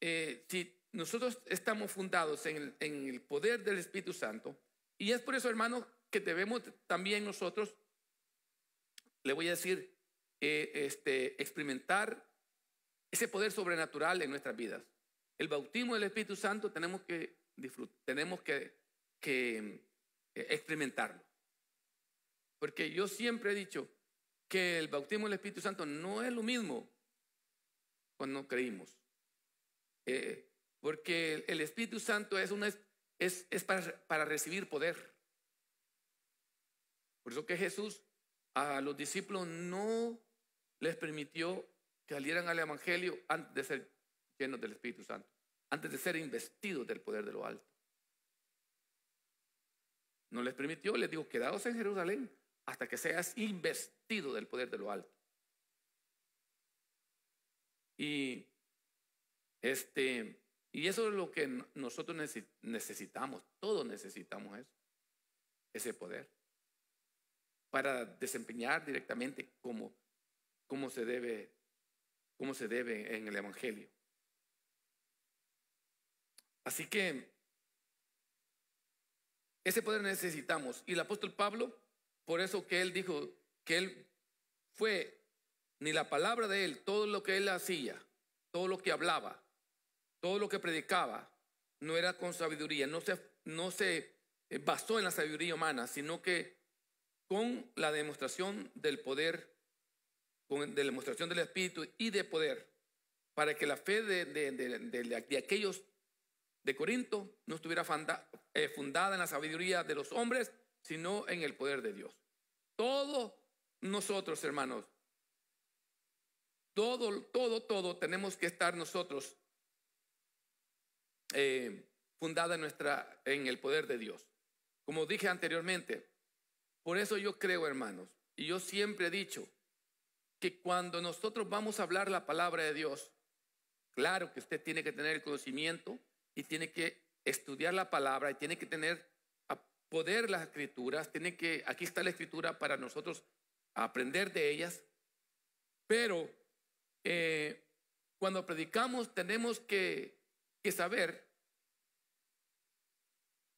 eh, si nosotros estamos fundados en el, poder del Espíritu Santo, y es por eso, hermanos, que debemos también nosotros, le voy a decir, eh, este, experimentar ese poder sobrenatural en nuestras vidas. El bautismo del Espíritu Santo tenemos que disfrutar, tenemos que eh, experimentarlo. Porque yo siempre he dicho que el bautismo del Espíritu Santo no es lo mismo cuando creímos. Eh, porque el Espíritu Santo es, una, es, para, para recibir poder. Por eso que Jesús a los discípulos no les permitió que salieran al Evangelio antes de ser llenos del Espíritu Santo, antes de ser investidos del poder de lo alto. No les permitió, les dijo, quedaos en Jerusalén hasta que seas investido del poder de lo alto. Y este y eso es lo que nosotros necesitamos, todos necesitamos eso, ese poder para desempeñar directamente como, como se debe como se debe en el evangelio. Así que ese poder necesitamos y el apóstol Pablo por eso que él dijo que él fue ni la palabra de él, todo lo que él hacía, todo lo que hablaba, todo lo que predicaba, no era con sabiduría, no se, no se eh, basó en la sabiduría humana, sino que con la demostración del poder, con la demostración del Espíritu y de poder, para que la fe de, aquellos de Corinto no estuviera eh, fundada en la sabiduría de los hombres, sino en el poder de Dios. Todos nosotros, hermanos, todo, todo, todo tenemos que estar nosotros eh, fundada en, nuestra, en el poder de Dios. Como dije anteriormente, por eso yo creo, hermanos, y yo siempre he dicho que cuando nosotros vamos a hablar la palabra de Dios, claro que usted tiene que tener el conocimiento y tiene que estudiar la palabra y tiene que tener a poder las escrituras, tiene que, aquí está la escritura para nosotros aprender de ellas, pero eh, cuando predicamos tenemos que, saber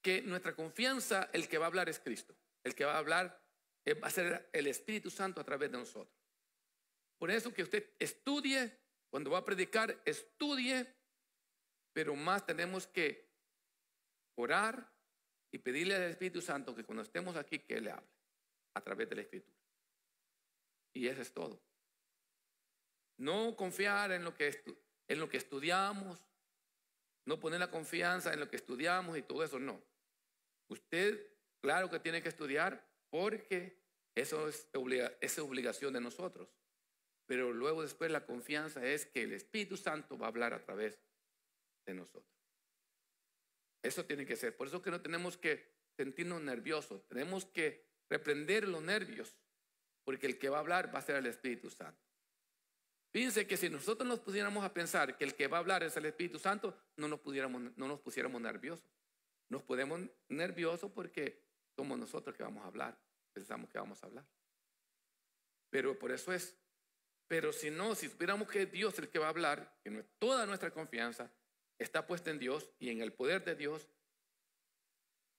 que nuestra confianza, el que va a hablar es Cristo, el que va a hablar eh, va a ser el Espíritu Santo a través de nosotros. Por eso que usted estudie, cuando va a predicar, estudie, pero más tenemos que orar y pedirle al Espíritu Santo que cuando estemos aquí, que le hable a través de la Escritura. Y eso es todo. No confiar en lo que, lo que estudiamos, no poner la confianza en lo que estudiamos y todo eso, no. Usted, claro que tiene que estudiar porque eso es, es obligación de nosotros. Pero luego después la confianza es que el Espíritu Santo va a hablar a través de nosotros. Eso tiene que ser. Por eso que no tenemos que sentirnos nerviosos. Tenemos que reprender los nervios. Porque el que va a hablar va a ser el Espíritu Santo. Fíjense que si nosotros nos pusiéramos a pensar que el que va a hablar es el Espíritu Santo, no nos, pudiéramos, no nos pusiéramos nerviosos. Nos podemos nerviosos porque somos nosotros que vamos a hablar, pensamos que vamos a hablar. Pero por eso es. Pero si no, si supiéramos que es Dios el que va a hablar, que toda nuestra confianza está puesta en Dios y en el poder de Dios,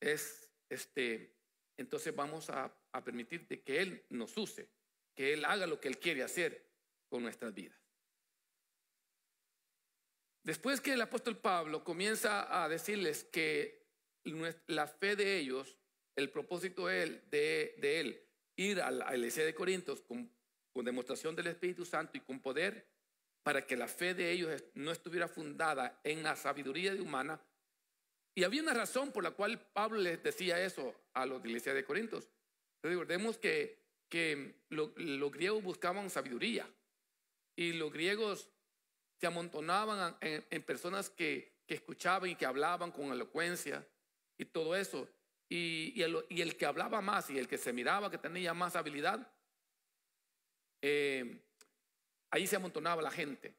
es este, entonces vamos a, permitir de que Él nos use, que Él haga lo que Él quiere hacer nuestras vidas. Después que el apóstol Pablo comienza a decirles que la fe de ellos, el propósito de él, de, él ir a la iglesia de Corintios con, demostración del Espíritu Santo y con poder, para que la fe de ellos no estuviera fundada en la sabiduría de humana. Y había una razón por la cual Pablo les decía eso a los de la iglesia de Corintios. Recordemos que, que los griegos buscaban sabiduría y los griegos se amontonaban en, personas que, escuchaban y que hablaban con elocuencia y todo eso. Y, el, que hablaba más y el que se miraba que tenía más habilidad, eh, ahí se amontonaba la gente.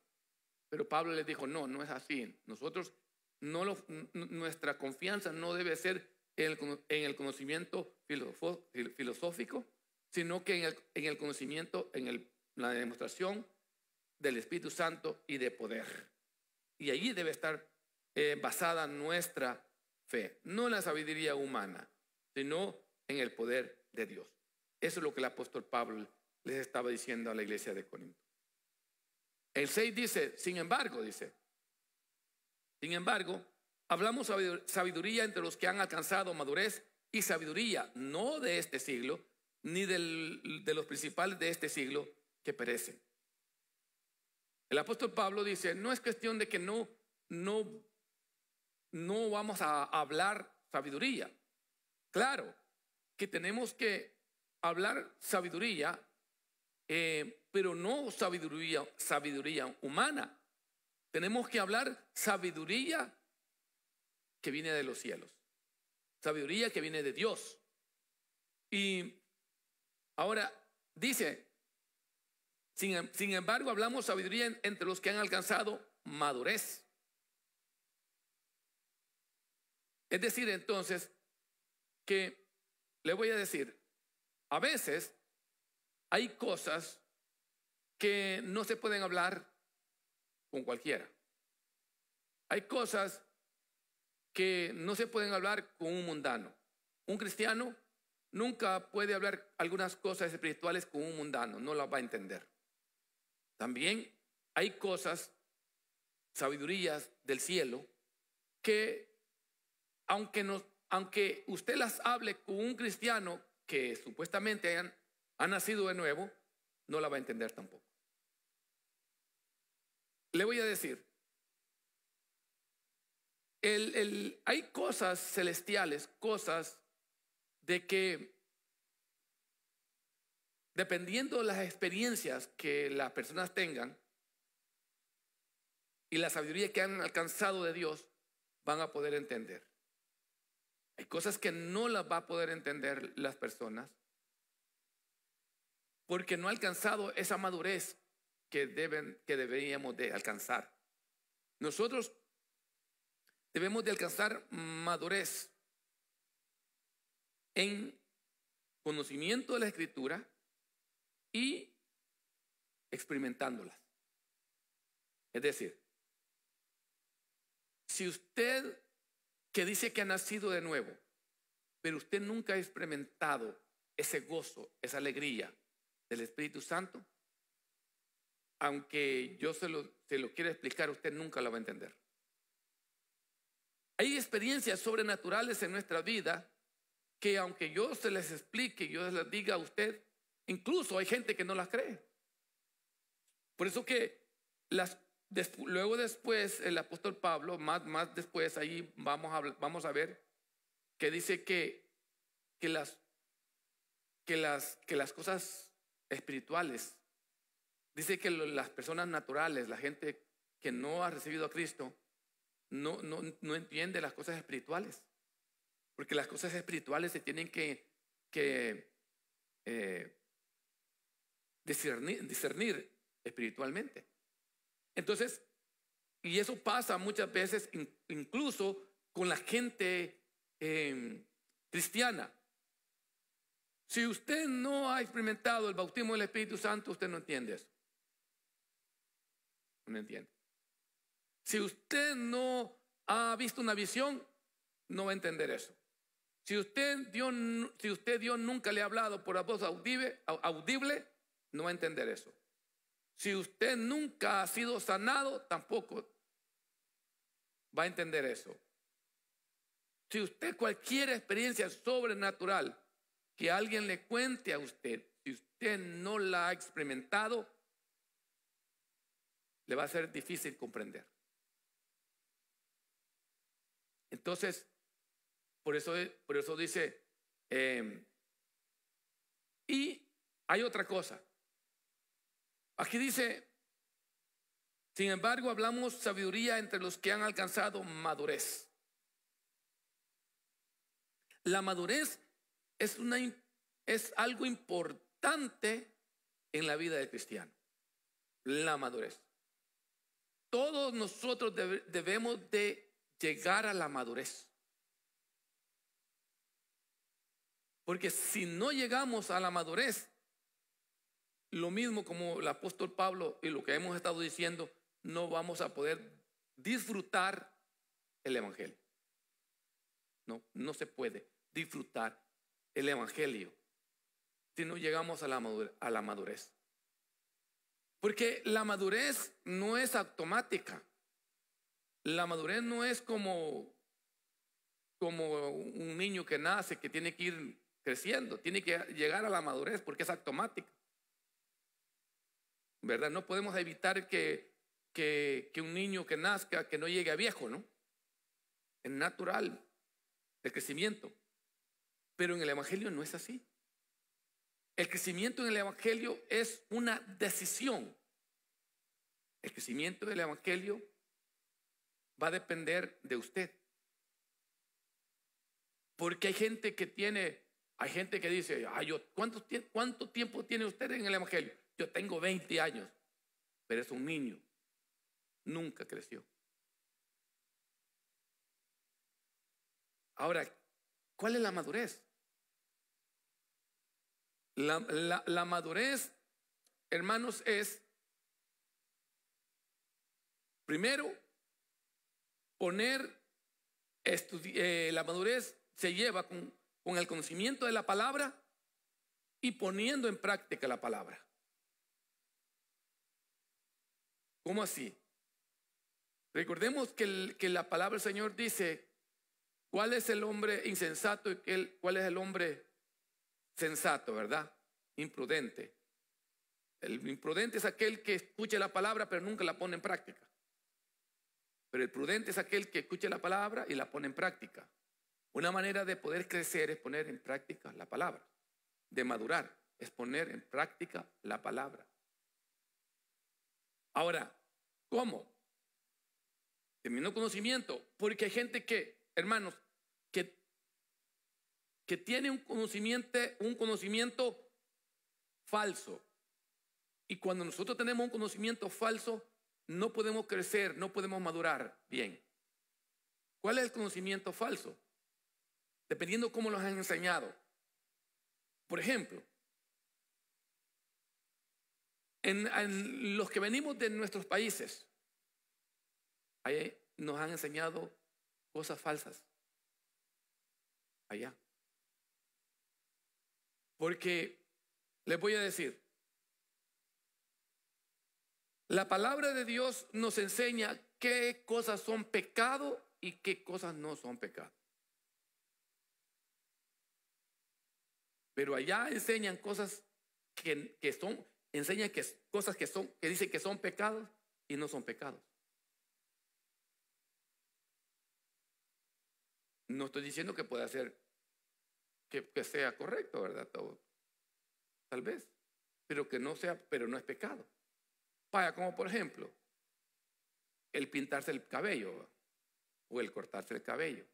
Pero Pablo les dijo, no, no es así. Nosotros, nuestra confianza no debe ser en el, conocimiento filosófico, sino que en el, conocimiento, en la demostración del Espíritu Santo y de poder. Y allí debe estar eh, basada nuestra fe, no en la sabiduría humana, sino en el poder de Dios. Eso es lo que el apóstol Pablo les estaba diciendo a la iglesia de Corinto. El 6 dice, sin embargo, dice, sin embargo, hablamos sabiduría entre los que han alcanzado madurez y sabiduría no de este siglo, ni de los principales de este siglo que perecen el apóstol Pablo dice, no es cuestión de que no, no, no vamos a hablar sabiduría. Claro que tenemos que hablar sabiduría, eh, pero no sabiduría, sabiduría humana. Tenemos que hablar sabiduría que viene de los cielos, sabiduría que viene de Dios. Y ahora dice, sin, embargo, hablamos sabiduría entre los que han alcanzado madurez. Es decir, entonces, que le voy a decir, a veces hay cosas que no se pueden hablar con cualquiera. Hay cosas que no se pueden hablar con un mundano. Un cristiano nunca puede hablar algunas cosas espirituales con un mundano, no las va a entender. También hay cosas, sabidurías del cielo, que aunque, aunque usted las hable con un cristiano que supuestamente ha nacido de nuevo, no la va a entender tampoco. Le voy a decir, hay cosas celestiales, cosas de que Dependiendo de las experiencias que las personas tengan y la sabiduría que han alcanzado de Dios, van a poder entender. Hay cosas que no las va a poder entender las personas porque no ha alcanzado esa madurez que, deben, que deberíamos de alcanzar. Nosotros debemos de alcanzar madurez en conocimiento de la escritura, y experimentándolas. Es decir, si usted que dice que ha nacido de nuevo, pero usted nunca ha experimentado ese gozo, esa alegría del Espíritu Santo, aunque yo se lo, se lo quiera explicar, usted nunca lo va a entender. Hay experiencias sobrenaturales en nuestra vida que aunque yo se les explique, yo les diga a usted, Incluso hay gente que no las cree. Por eso que las, luego después el apóstol Pablo, más, más después ahí vamos a, vamos a ver que dice que, las, que, las, que las cosas espirituales, dice que las personas naturales, la gente que no ha recibido a Cristo, no, entiende las cosas espirituales. Porque las cosas espirituales se tienen que, eh, discernir, espiritualmente. Entonces, y eso pasa muchas veces incluso con la gente em, cristiana. Si usted no ha experimentado el bautismo del Espíritu Santo, usted no entiende eso. No entiende. Si usted no ha visto una visión, no va a entender eso. Si usted, Dios, si usted Dios nunca le ha hablado por la voz audible, audible no va a entender eso. Si usted nunca ha sido sanado, tampoco va a entender eso. Si usted cualquier experiencia sobrenatural que alguien le cuente a usted, si usted no la ha experimentado, le va a ser difícil comprender. Entonces, por eso, por eso dice, eh, y hay otra cosa, Aquí dice, sin embargo, hablamos sabiduría entre los que han alcanzado madurez. La madurez es, una, es algo importante en la vida de cristiano. La madurez. Todos nosotros debemos de llegar a la madurez. Porque si no llegamos a la madurez, lo mismo como el apóstol Pablo y lo que hemos estado diciendo, no vamos a poder disfrutar el Evangelio. No, no se puede disfrutar el Evangelio si no llegamos a la, madurez, Porque la madurez no es automática. La madurez no es como, como un niño que nace, que tiene que ir creciendo, tiene que llegar a la madurez porque es automática. ¿verdad? No podemos evitar que, un niño que nazca, que no llegue a viejo, ¿no? Es natural el crecimiento. Pero en el Evangelio no es así. El crecimiento en el Evangelio es una decisión. El crecimiento del Evangelio va a depender de usted. Porque hay gente que tiene, hay gente que dice, Ay, ¿cuánto tiempo tiene usted en el Evangelio? Yo tengo 20 años, pero es un niño. Nunca creció. Ahora, ¿cuál es la madurez? La, madurez, hermanos, es primero poner eh, la madurez se lleva con, con el conocimiento de la palabra y poniendo en práctica la palabra. ¿Cómo así? Recordemos que, la palabra del Señor dice, ¿cuál es el hombre insensato y cuál es el hombre sensato, verdad? Imprudente. El imprudente es aquel que escucha la palabra pero nunca la pone en práctica. Pero el prudente es aquel que escucha la palabra y la pone en práctica. Una manera de poder crecer es poner en práctica la palabra. De madurar es poner en práctica la palabra. Ahora, ¿Cómo? Teniendo conocimiento. Porque hay gente que, hermanos, que, que tiene un conocimiento, un conocimiento falso. Y cuando nosotros tenemos un conocimiento falso, no podemos crecer, no podemos madurar bien. ¿Cuál es el conocimiento falso? Dependiendo cómo los han enseñado. Por ejemplo, en, los que venimos de nuestros países, ahí nos han enseñado cosas falsas. Allá. Porque les voy a decir, la palabra de Dios nos enseña qué cosas son pecado y qué cosas no son pecado. Pero allá enseñan cosas que, que son, enseña que, cosas que, son, que dicen que son pecados y no son pecados. No estoy diciendo que pueda ser, que, sea correcto, ¿verdad? Todo. Tal vez, pero que no sea, pero no es pecado. Para como por ejemplo, el pintarse el cabello o el cortarse el cabello,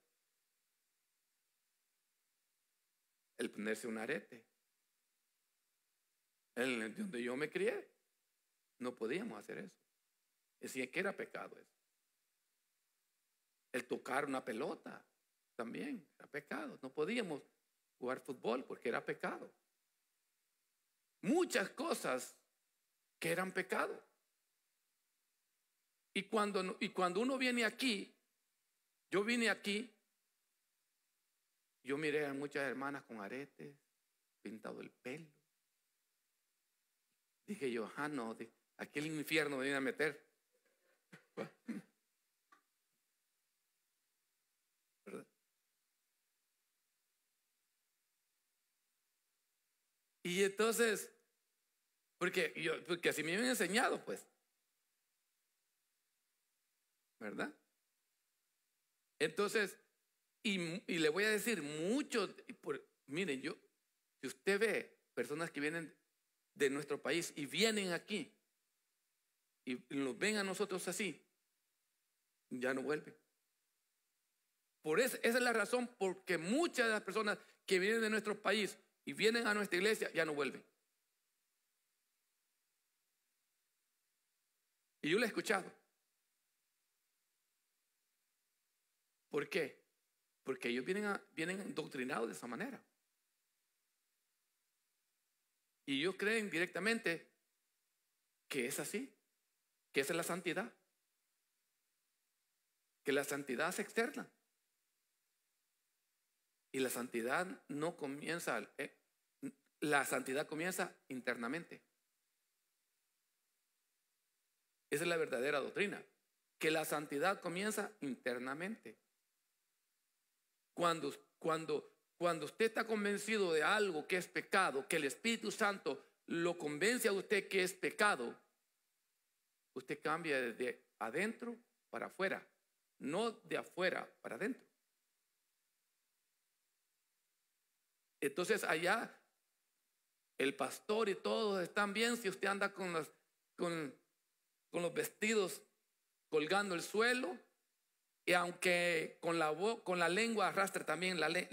el ponerse un arete, en donde yo me crié, no podíamos hacer eso. Decía que era pecado eso. El tocar una pelota también era pecado. No podíamos jugar fútbol porque era pecado. Muchas cosas que eran pecado. Y cuando, y cuando uno viene aquí, yo vine aquí, yo miré a muchas hermanas con aretes, pintado el pelo. Dije yo, ah, no, aquí infierno me viene a meter. [laughs] ¿Verdad? Y entonces, porque, yo, porque así me habían enseñado, pues. ¿Verdad? Entonces, y, le voy a decir mucho, miren, yo, si usted ve personas que vienen de nuestro país y vienen aquí y nos ven a nosotros así, ya no vuelven. Por eso, esa es la razón porque muchas de las personas que vienen de nuestro país y vienen a nuestra iglesia ya no vuelven. Y yo lo he escuchado. ¿Por qué? Porque ellos vienen, a, vienen doctrinados de esa manera. Y ellos creen directamente que es así, que es la santidad, que la santidad es externa. Y la santidad no comienza, eh, la santidad comienza internamente. Esa es la verdadera doctrina, que la santidad comienza internamente. Cuando, cuando cuando usted está convencido de algo que es pecado, que el Espíritu Santo lo convence a usted que es pecado, usted cambia desde adentro para afuera, no de afuera para adentro. Entonces allá el pastor y todos están bien si usted anda con los, vestidos colgando el suelo y aunque con la, con la lengua arrastra también la, la,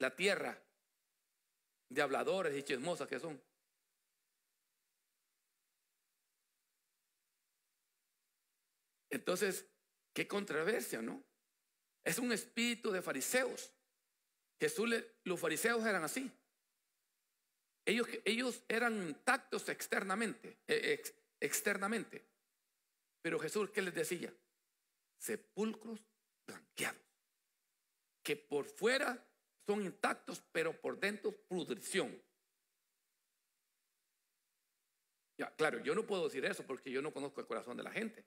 la tierra de habladores y chismosas que son. Entonces, qué controversia, ¿no? Es un espíritu de fariseos. Jesús, los fariseos eran así. Ellos, ellos eran intactos externamente, eh, externamente. Pero Jesús, ¿qué les decía? Sepulcros blanqueados, que por fuera son intactos, pero por dentro pudrición. Ya, claro, yo no puedo decir eso porque yo no conozco el corazón de la gente,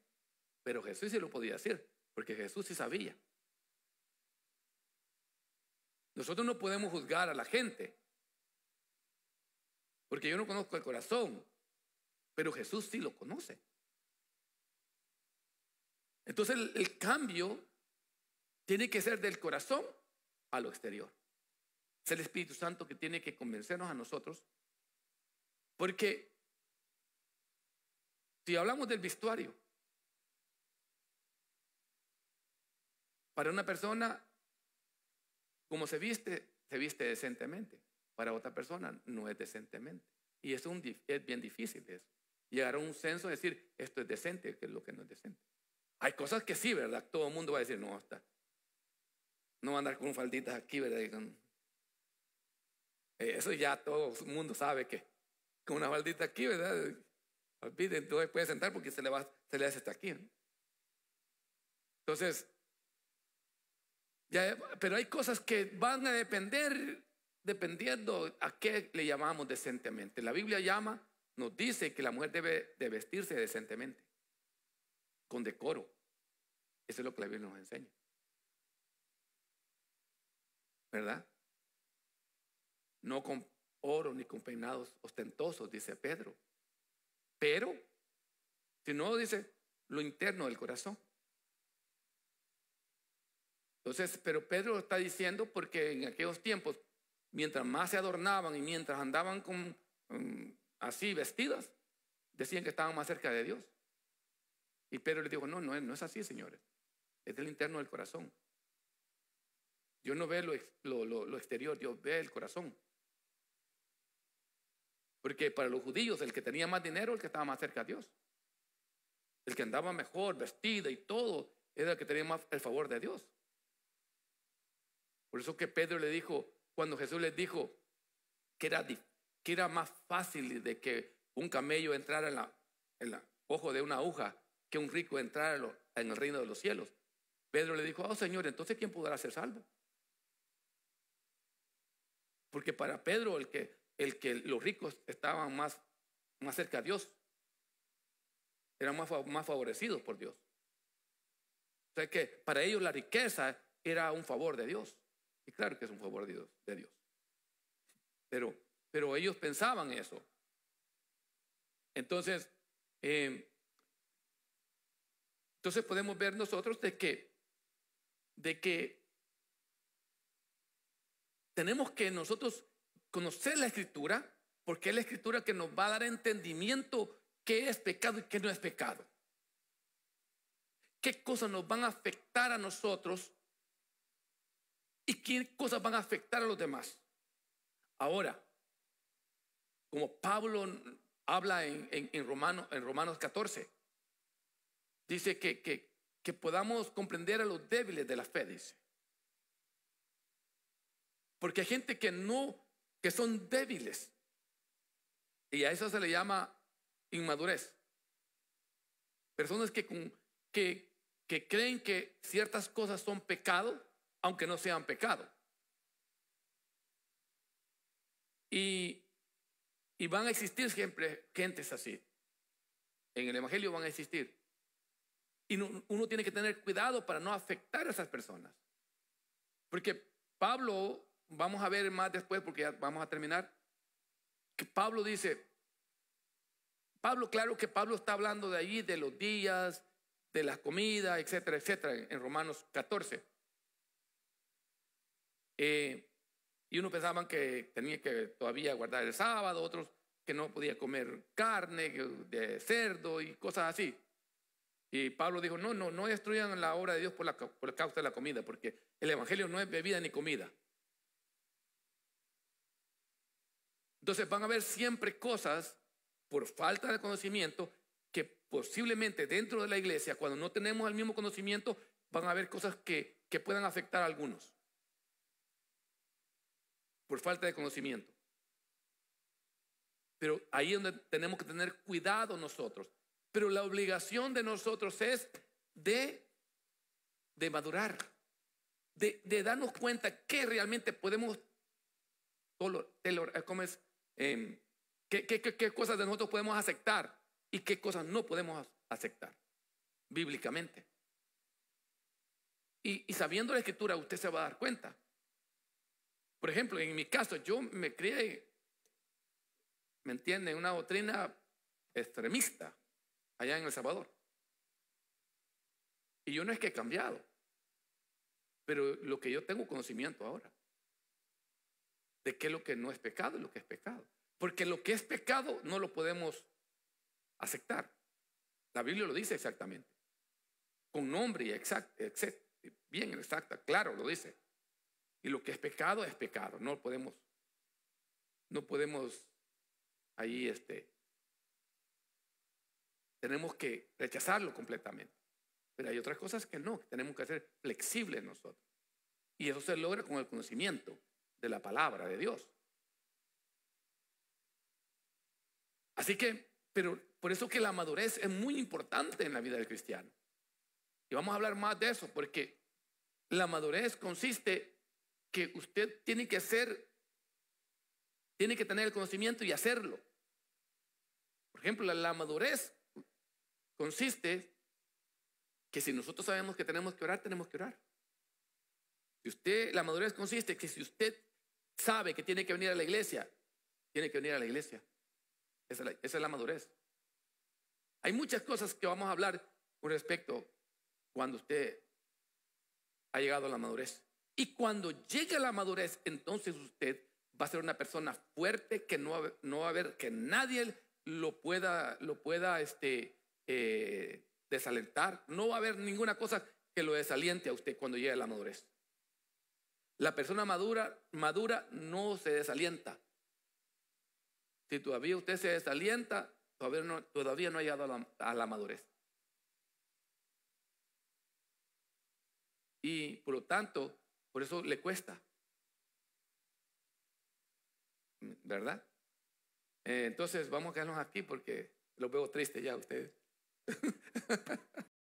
pero Jesús sí lo podía decir, porque Jesús sí sabía. Nosotros no podemos juzgar a la gente, porque yo no conozco el corazón, pero Jesús sí lo conoce. Entonces el cambio tiene que ser del corazón a lo exterior. Es el Espíritu Santo que tiene que convencernos a nosotros. Porque si hablamos del vestuario, para una persona, como se viste, se viste decentemente. Para otra persona, no es decentemente. Y es, bien difícil eso. Llegar a un censo y decir, esto es decente, que es lo que no es decente. Hay cosas que sí, ¿verdad? Todo el mundo va a decir, no, está. No va andar con falditas aquí, ¿verdad? Eh, eso ya todo el mundo sabe que con una maldita aquí, ¿verdad? entonces puede sentar porque se le, va, se le hace hasta aquí. Entonces, ya, pero hay cosas que van a depender dependiendo a qué le llamamos decentemente. La Biblia llama, nos dice que la mujer debe de vestirse decentemente, con decoro. Eso es lo que la Biblia nos enseña. ¿Verdad? no con oro ni con peinados ostentosos, dice Pedro. Pero, si no, dice lo interno del corazón. Entonces, pero Pedro está diciendo porque en aquellos tiempos, mientras más se adornaban y mientras andaban con, así vestidas, decían que estaban más cerca de Dios. Y Pedro le dijo, no, no, no es así, señores. Es el interno del corazón. Dios no ve lo, exterior, Dios ve el corazón. Porque para los judíos el que tenía más dinero, el que estaba más cerca a Dios. El que andaba mejor, vestido y todo, era el que tenía más el favor de Dios. Por eso que Pedro le dijo, cuando Jesús les dijo que era, que era más fácil de que un camello entrara en el ojo de una aguja que un rico entrara en el reino de los cielos. Pedro le dijo, oh Señor, entonces ¿quién podrá ser salvo? Porque para Pedro, el que, el que los ricos estaban más, más cerca a Dios, eran más, más favorecidos por Dios. O sea que para ellos la riqueza era un favor de Dios. Y claro que es un favor de Dios. De Dios. Pero, pero ellos pensaban eso. Entonces, em, entonces podemos ver nosotros de que, de que tenemos que nosotros conocer la escritura, porque es la escritura que nos va a dar entendimiento qué es pecado y qué no es pecado. ¿Qué cosas nos van a afectar a nosotros y qué cosas van a afectar a los demás? Ahora, como Pablo habla en, en, en, Romanos 14, dice que, que podamos comprender a los débiles de la fe, dice. Porque hay gente que no, que son débiles. Y a eso se le llama inmadurez. Personas que, que, creen que ciertas cosas son pecado, aunque no sean pecado. Y, van a existir siempre gentes así. En el Evangelio van a existir. Y uno tiene que tener cuidado para no afectar a esas personas. Porque Pablo vamos a ver más después porque ya vamos a terminar, que Pablo dice, Pablo, claro que Pablo está hablando de allí, de los días, de las comidas, etcétera, etcétera, en Romanos 14. Eh, y unos pensaban que tenía que todavía guardar el sábado, otros que no podía comer carne de cerdo y cosas así. Y Pablo dijo, no, no, no destruyan la obra de Dios por la causa de la comida, porque el Evangelio no es bebida ni comida. Entonces van a haber siempre cosas por falta de conocimiento que posiblemente dentro de la iglesia, cuando no tenemos el mismo conocimiento, van a haber cosas que, puedan afectar a algunos por falta de conocimiento. Pero ahí es donde tenemos que tener cuidado nosotros. Pero la obligación de nosotros es de, de madurar, de, de darnos cuenta que realmente podemos, ¿cómo es? Em, qué, cosas de nosotros podemos aceptar y qué cosas no podemos aceptar bíblicamente. Y, sabiendo la escritura, usted se va a dar cuenta. Por ejemplo, en mi caso, yo me crié, ¿me entiende?, en una doctrina extremista allá en El Salvador. Y yo no es que he cambiado, pero lo que yo tengo conocimiento ahora de qué es lo que no es pecado y lo que es pecado. Porque lo que es pecado no lo podemos aceptar. La Biblia lo dice exactamente. Con nombre y exacto, bien exacta, claro, lo dice. Y lo que es pecado es pecado. No podemos, no podemos ahí este. Tenemos que rechazarlo completamente. Pero hay otras cosas que no, tenemos que ser flexibles nosotros. Y eso se logra con el conocimiento de la palabra de Dios. Así que, pero por eso que la madurez es muy importante en la vida del cristiano. Y vamos a hablar más de eso, porque la madurez consiste que usted tiene que ser, tiene que tener el conocimiento y hacerlo. Por ejemplo, la, madurez consiste que si nosotros sabemos que tenemos que orar, tenemos que orar. usted, la madurez consiste que si usted sabe que tiene que venir a la iglesia, tiene que venir a la iglesia. Esa es la, madurez. Hay muchas cosas que vamos a hablar con respecto cuando usted ha llegado a la madurez. Y cuando llegue a la madurez, entonces usted va a ser una persona fuerte que no, no va a haber, que nadie lo pueda, lo pueda este, eh, desalentar. No va a haber ninguna cosa que lo desaliente a usted cuando llegue a la madurez. La persona madura, madura no se desalienta. Si todavía usted se desalienta, todavía no, todavía no ha llegado a la, madurez. Y por lo tanto, por eso le cuesta. ¿Verdad? Eh, entonces vamos a quedarnos aquí porque los veo tristes ya ustedes. [laughs]